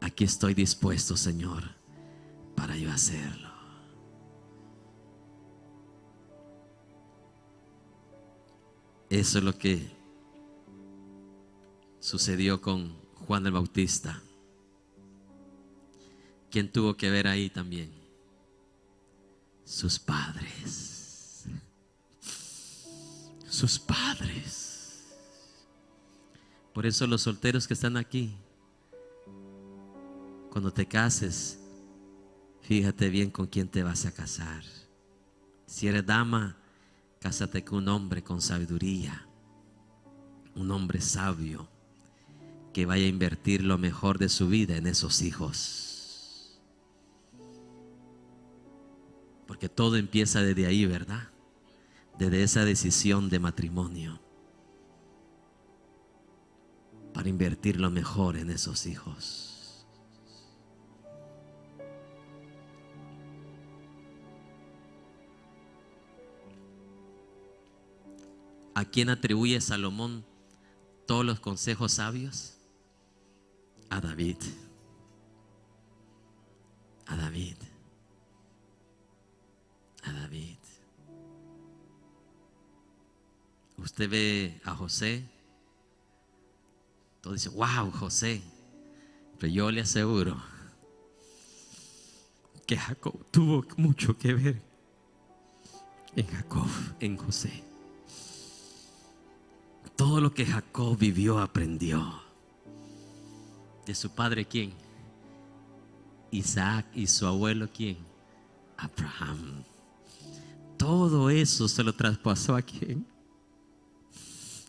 aquí estoy dispuesto, Señor, para yo hacerlo. Eso es lo que sucedió con Juan el Bautista. ¿Quién tuvo que ver ahí también? Sus padres. Sus padres. Por eso los solteros que están aquí, cuando te cases, fíjate bien con quién te vas a casar. Si eres dama, cásate con un hombre con sabiduría, un hombre sabio, que vaya a invertir lo mejor de su vida en esos hijos. Porque todo empieza desde ahí, ¿verdad? Desde esa decisión de matrimonio. Para invertir lo mejor en esos hijos. ¿A quién atribuye Salomón todos los consejos sabios? A David. A David. David. Usted ve a José, todo dice, wow, José. Pero yo le aseguro que Jacob tuvo mucho que ver en Jacob, en José. Todo lo que Jacob vivió, aprendió. De su padre, ¿quién? Isaac y su abuelo, ¿quién? Abraham. Todo eso se lo traspasó a quién?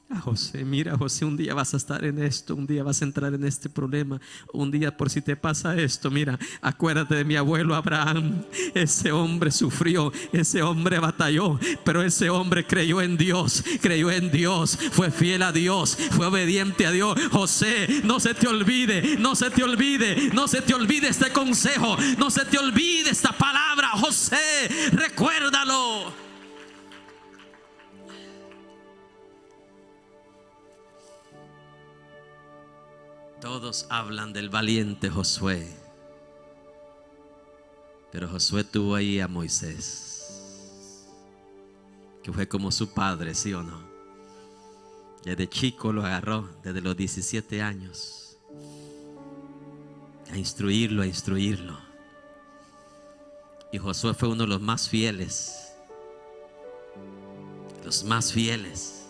Ah, José, mira José, un día vas a estar en esto, un día vas a entrar en este problema, un día por si te pasa esto, mira, acuérdate de mi abuelo Abraham, ese hombre sufrió, ese hombre batalló, pero ese hombre creyó en Dios, creyó en Dios, fue fiel a Dios, fue obediente a Dios. José, no se te olvide, no se te olvide, no se te olvide este consejo, no se te olvide esta palabra, José, recuérdalo. Todos hablan del valiente Josué. Pero Josué tuvo ahí a Moisés, que fue como su padre, ¿sí o no? Desde chico lo agarró, desde los 17 años, a instruirlo, a instruirlo. Y Josué fue uno de los más fieles, los más fieles.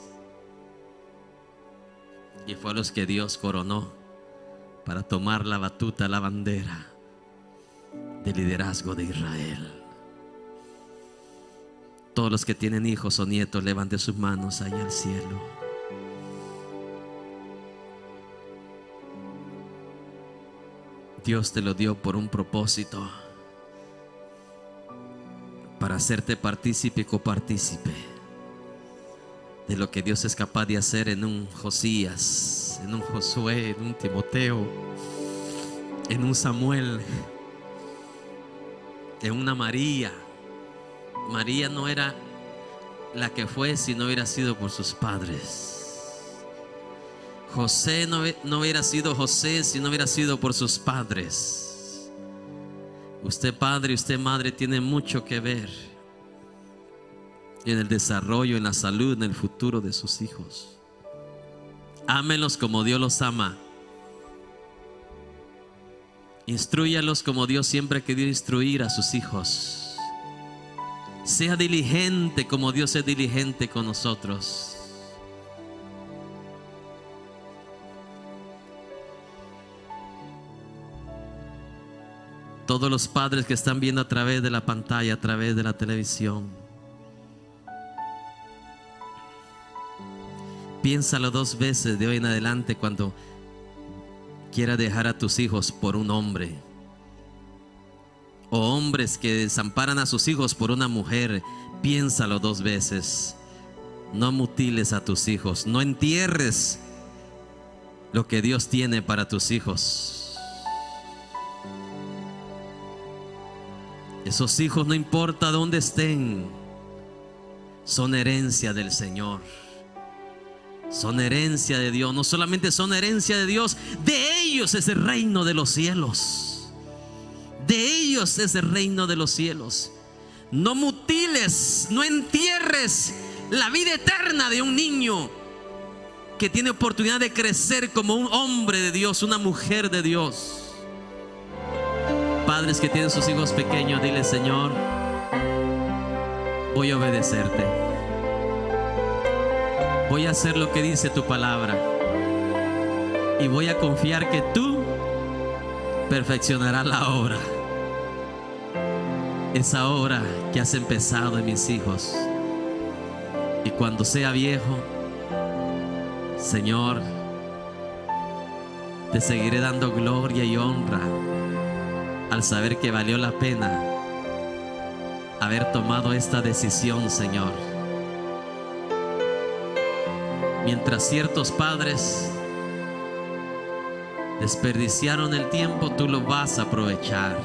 Y fue a los que Dios coronó para tomar la batuta, la bandera del liderazgo de Israel. Todos los que tienen hijos o nietos, levanten sus manos allá al cielo. Dios te lo dio por un propósito, para hacerte partícipe y copartícipe de lo que Dios es capaz de hacer en un Josías en un Josué, en un Timoteo, en un Samuel, en una María. María no era la que fue si no hubiera sido por sus padres. José no, no, hubiera sido José si no hubiera sido por sus padres. Usted padre, usted madre tiene mucho que ver en el desarrollo, en la salud, en el futuro de sus hijos. Ámelos como Dios los ama. Instruyalos como Dios siempre ha instruir a sus hijos. Sea diligente como Dios es diligente con nosotros. Todos los padres que están viendo a través de la pantalla, a través de la televisión. Piénsalo dos veces de hoy en adelante cuando quiera dejar a tus hijos por un hombre. O hombres que desamparan a sus hijos por una mujer. Piénsalo dos veces. No mutiles a tus hijos. No entierres lo que Dios tiene para tus hijos. Esos hijos no importa dónde estén. Son herencia del Señor. Son herencia de Dios. No solamente son herencia de Dios, de ellos es el reino de los cielos. De ellos es el reino de los cielos. No mutiles, no entierres la vida eterna de un niño que tiene oportunidad de crecer como un hombre de Dios, una mujer de Dios. Padres que tienen sus hijos pequeños, dile Señor, voy a obedecerte voy a hacer lo que dice tu palabra. Y voy a confiar que tú perfeccionarás la obra. Esa obra que has empezado en mis hijos. Y cuando sea viejo, Señor, te seguiré dando gloria y honra al saber que valió la pena haber tomado esta decisión, Señor Mientras ciertos padres desperdiciaron el tiempo, tú lo vas a aprovechar.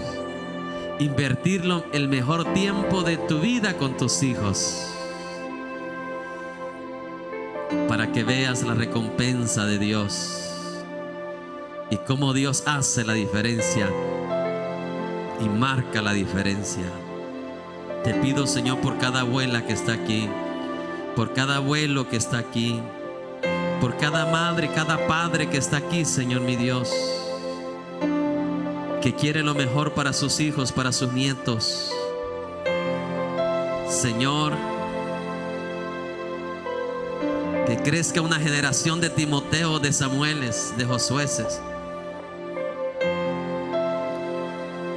Invertirlo el mejor tiempo de tu vida con tus hijos. Para que veas la recompensa de Dios y cómo Dios hace la diferencia y marca la diferencia. Te pido, Señor, por cada abuela que está aquí, por cada abuelo que está aquí, por cada madre, cada padre que está aquí, Señor mi Dios, que quiere lo mejor para sus hijos, para sus nietos. Señor, que crezca una generación de Timoteo, de Samueles, de Josueces,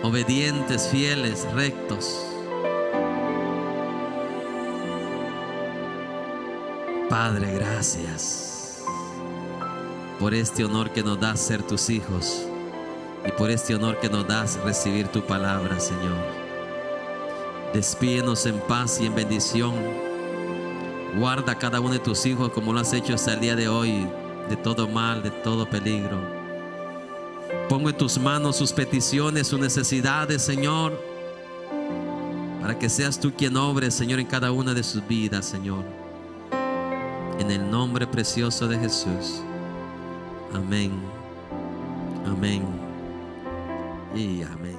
obedientes, fieles, rectos. Padre, gracias por este honor que nos das ser tus hijos y por este honor que nos das recibir tu palabra, Señor. Despídenos en paz y en bendición. Guarda a cada uno de tus hijos como lo has hecho hasta el día de hoy, de todo mal, de todo peligro. Pongo en tus manos sus peticiones, sus necesidades, Señor, para que seas tú quien obre, Señor, en cada una de sus vidas, Señor. En el nombre precioso de Jesús. Amén. Amén. Y amén.